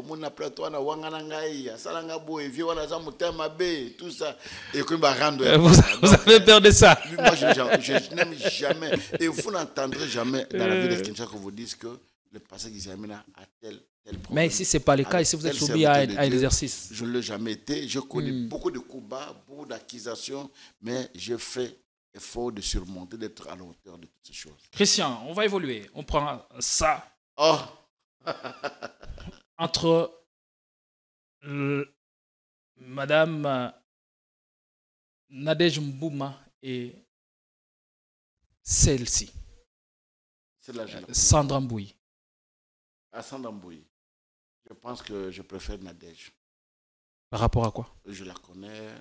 Euh, vous, vous avez peur de ça. Moi, je, n'aime jamais. Et vous n'entendrez jamais dans la ville de euh. Kinshasa que vous dise que le passé qui s'est amené à tel mais si ce n'est pas le cas, et si vous êtes soumis à, un exercice. Je ne l'ai jamais été. Je connais hmm. beaucoup de combats, beaucoup d'accusations, mais j'ai fait effort de surmonter, d'être à la hauteur de toutes ces choses. Christian, on va évoluer. On prend ça. Oh. entre euh, Madame euh, Nadej Mbouma et celle-ci. Euh, Sandra Mboui. À ah, Sandra Mboui. Je pense que je préfère Nadège. Par rapport à quoi Je la connais.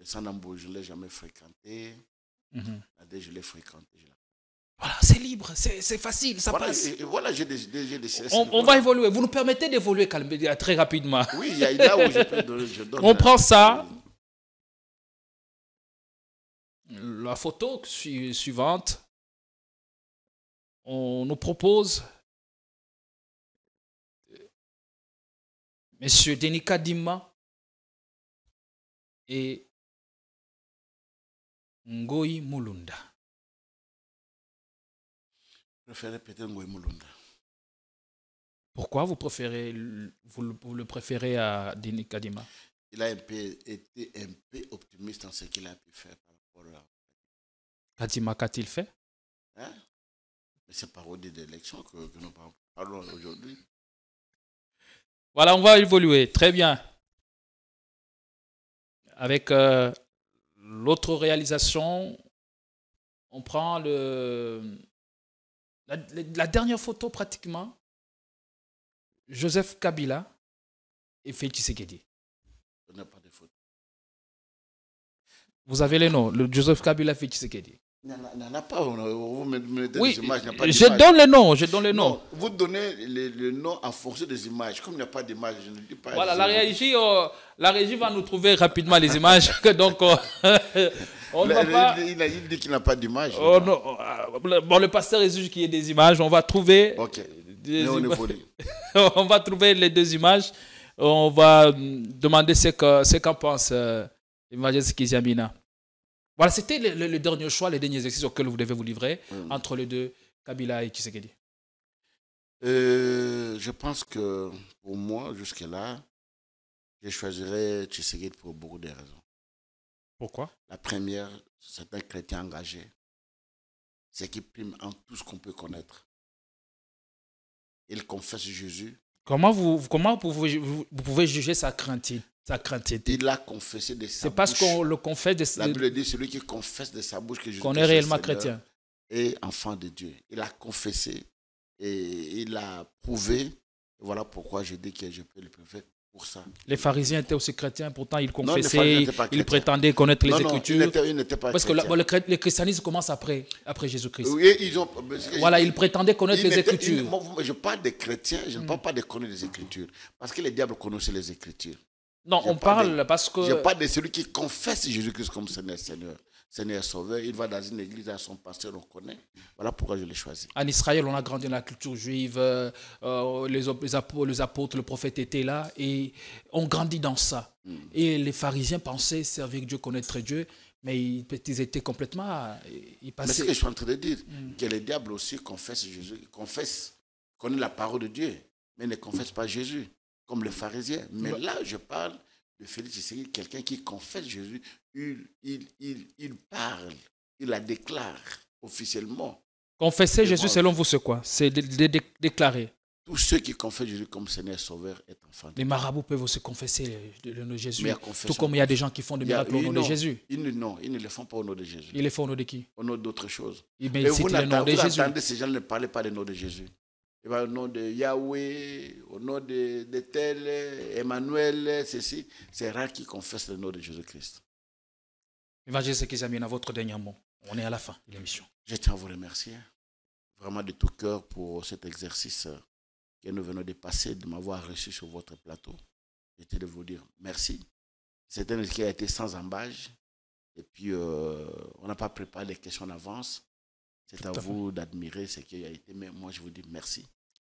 je ne l'ai jamais fréquenté. Mhm. je l'ai fréquentée. Voilà, c'est libre, c'est facile, ça voilà, j'ai des, On, va évoluer. Vous nous permettez d'évoluer euh, très rapidement. Oui, il y a là où je, peux donne On prend ça. La photo suivante, on nous propose Monsieur Denis Kadima et Ngoï Moulunda. Je préfère peut-être Ngoï Mulunda. Pourquoi vous, préférez, vous, le préférez à Denis Kadima Il a été un peu optimiste en ce qu'il a pu faire par rapport à. Kadima, qu'a-t-il fait hein? c'est parodie d'élection que nous parlons aujourd'hui. Voilà, on va évoluer. Très bien. Avec euh, l'autre réalisation, on prend le, la, dernière photo pratiquement. Joseph Kabila et Félix Tshisekedi. Vous avez les noms, Joseph Kabila et Félix Tshisekedi. Il n'y en, a pas. images. je donne le nom. Je donne le nom. vous donnez le, nom en fonction des images. Comme il n'y a pas d'image, je ne dis pas. Voilà, la régie, euh, la régie va nous trouver rapidement les images. donc, euh, on pas... il, a, dit qu'il n'a pas d'image. Oh, euh, bon, le pasteur exige qu'il y ait des images. On va trouver. Ok. on, on va trouver les deux images. On va hum, demander ce qu'en ce qu pense euh, Imagine voilà, c'était le, dernier choix, les derniers exercices auxquels vous devez vous livrer mm. entre les deux, Kabila et Tshisekedi. Euh, je pense que pour moi, jusque-là, je choisirais Tshisekedi pour beaucoup de raisons. Pourquoi La première, c'est un chrétien engagé. C'est qu'il prime en tout ce qu'on peut connaître. Il confesse Jésus. Comment vous, comment pouvez, vous pouvez juger sa crainte il l'a confessé de sa bouche. C'est parce qu'on le confesse de sa bouche. La Bible dit celui qui confesse de sa bouche que qu'on est réellement chrétien. Et enfant de Dieu. Il a confessé et il a prouvé. voilà pourquoi je dis que je peux le prouver pour ça. Les pharisiens étaient aussi chrétiens, pourtant ils confessaient, ils prétendaient connaître les Écritures. ils n'étaient pas Parce que le, christianisme commence après, après Jésus-Christ. Oui, ils voilà, ils prétendaient connaître les Écritures. je parle des chrétiens, je ne parle mm. pas de connaître les Écritures. Parce que les diables connaissaient les Écritures. Non, on parle parce que. Je pas de celui qui confesse Jésus-Christ comme Seigneur, Seigneur. Seigneur Sauveur, il va dans une église, à son pasteur, on connaît. Voilà pourquoi je l'ai choisi. En Israël, on a grandi dans la culture juive, euh, euh, les, apôtres, le prophète étaient là, et on grandit dans ça. Hmm. Et les pharisiens pensaient servir Dieu, connaître Dieu, mais ils, étaient complètement. Euh, ils ce que je suis en train de dire, hmm. que les diables aussi confesse Jésus, confesse, connaît la parole de Dieu, mais ne confesse pas Jésus comme le pharisien. Mais bah. là, je parle de Félix quelqu'un qui confesse Jésus. Il, parle, il la déclare officiellement. Confesser Jésus, selon vous, c'est quoi C'est de, déclarer. Tous ceux qui confessent Jésus comme Seigneur Sauveur est enfant. Les marabouts peuvent se confesser le, nom de Jésus. Tout comme il y a des gens qui font des miracles au nom de Jésus. Ils, non, ils ne le font pas au nom de Jésus. Ils le font au nom de qui Au nom d'autre chose. Eh Mais, vous, le nom de Jésus. ces gens ne parlent pas du nom de Jésus au nom de Yahweh, au nom de, de tel, Emmanuel, ceci, c'est rare qui confesse le nom de Jésus-Christ. Évangéliste à votre dernier mot. On est à la fin de l'émission. Je tiens à vous remercier vraiment de tout cœur pour cet exercice que nous venons de passer, de m'avoir reçu sur votre plateau. J'étais de vous dire merci. C'est un qui a été sans embâche. Et puis, euh, on n'a pas préparé les questions en avance. C'est à, vous d'admirer ce qui a été, mais moi je vous dis merci.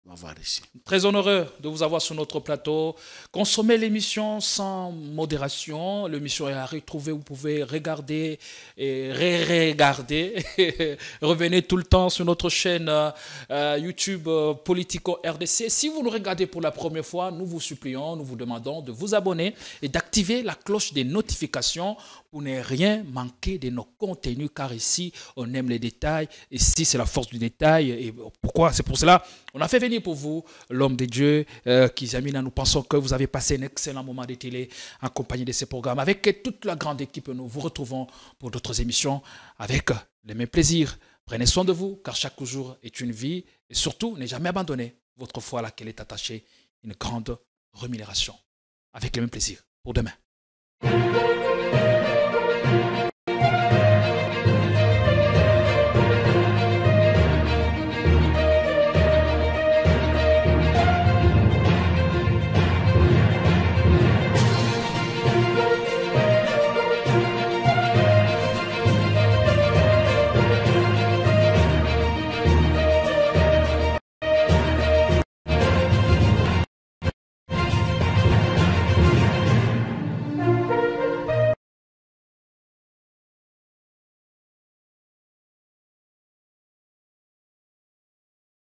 réussi. Très honoreux de vous avoir sur notre plateau. Consommez l'émission sans modération. L'émission est à retrouver. Vous pouvez regarder et ré-regarder. Revenez tout le temps sur notre chaîne euh, euh, YouTube euh, Politico RDC. Si vous nous regardez pour la première fois, nous vous supplions, nous vous demandons de vous abonner et d'activer la cloche des notifications pour ne rien manquer de nos contenus, car ici, on aime les détails, ici, c'est la force du détail. Et pourquoi C'est pour cela on a fait venir pour vous l'homme de Dieu, euh, Kizamina. Nous pensons que vous avez passé un excellent moment de télé en compagnie de ces programmes. Avec toute la grande équipe, nous vous retrouvons pour d'autres émissions avec le même plaisir. Prenez soin de vous, car chaque jour est une vie. Et surtout, n'ayez jamais abandonné votre foi à laquelle est attachée une grande rémunération. Avec le même plaisir. Pour demain.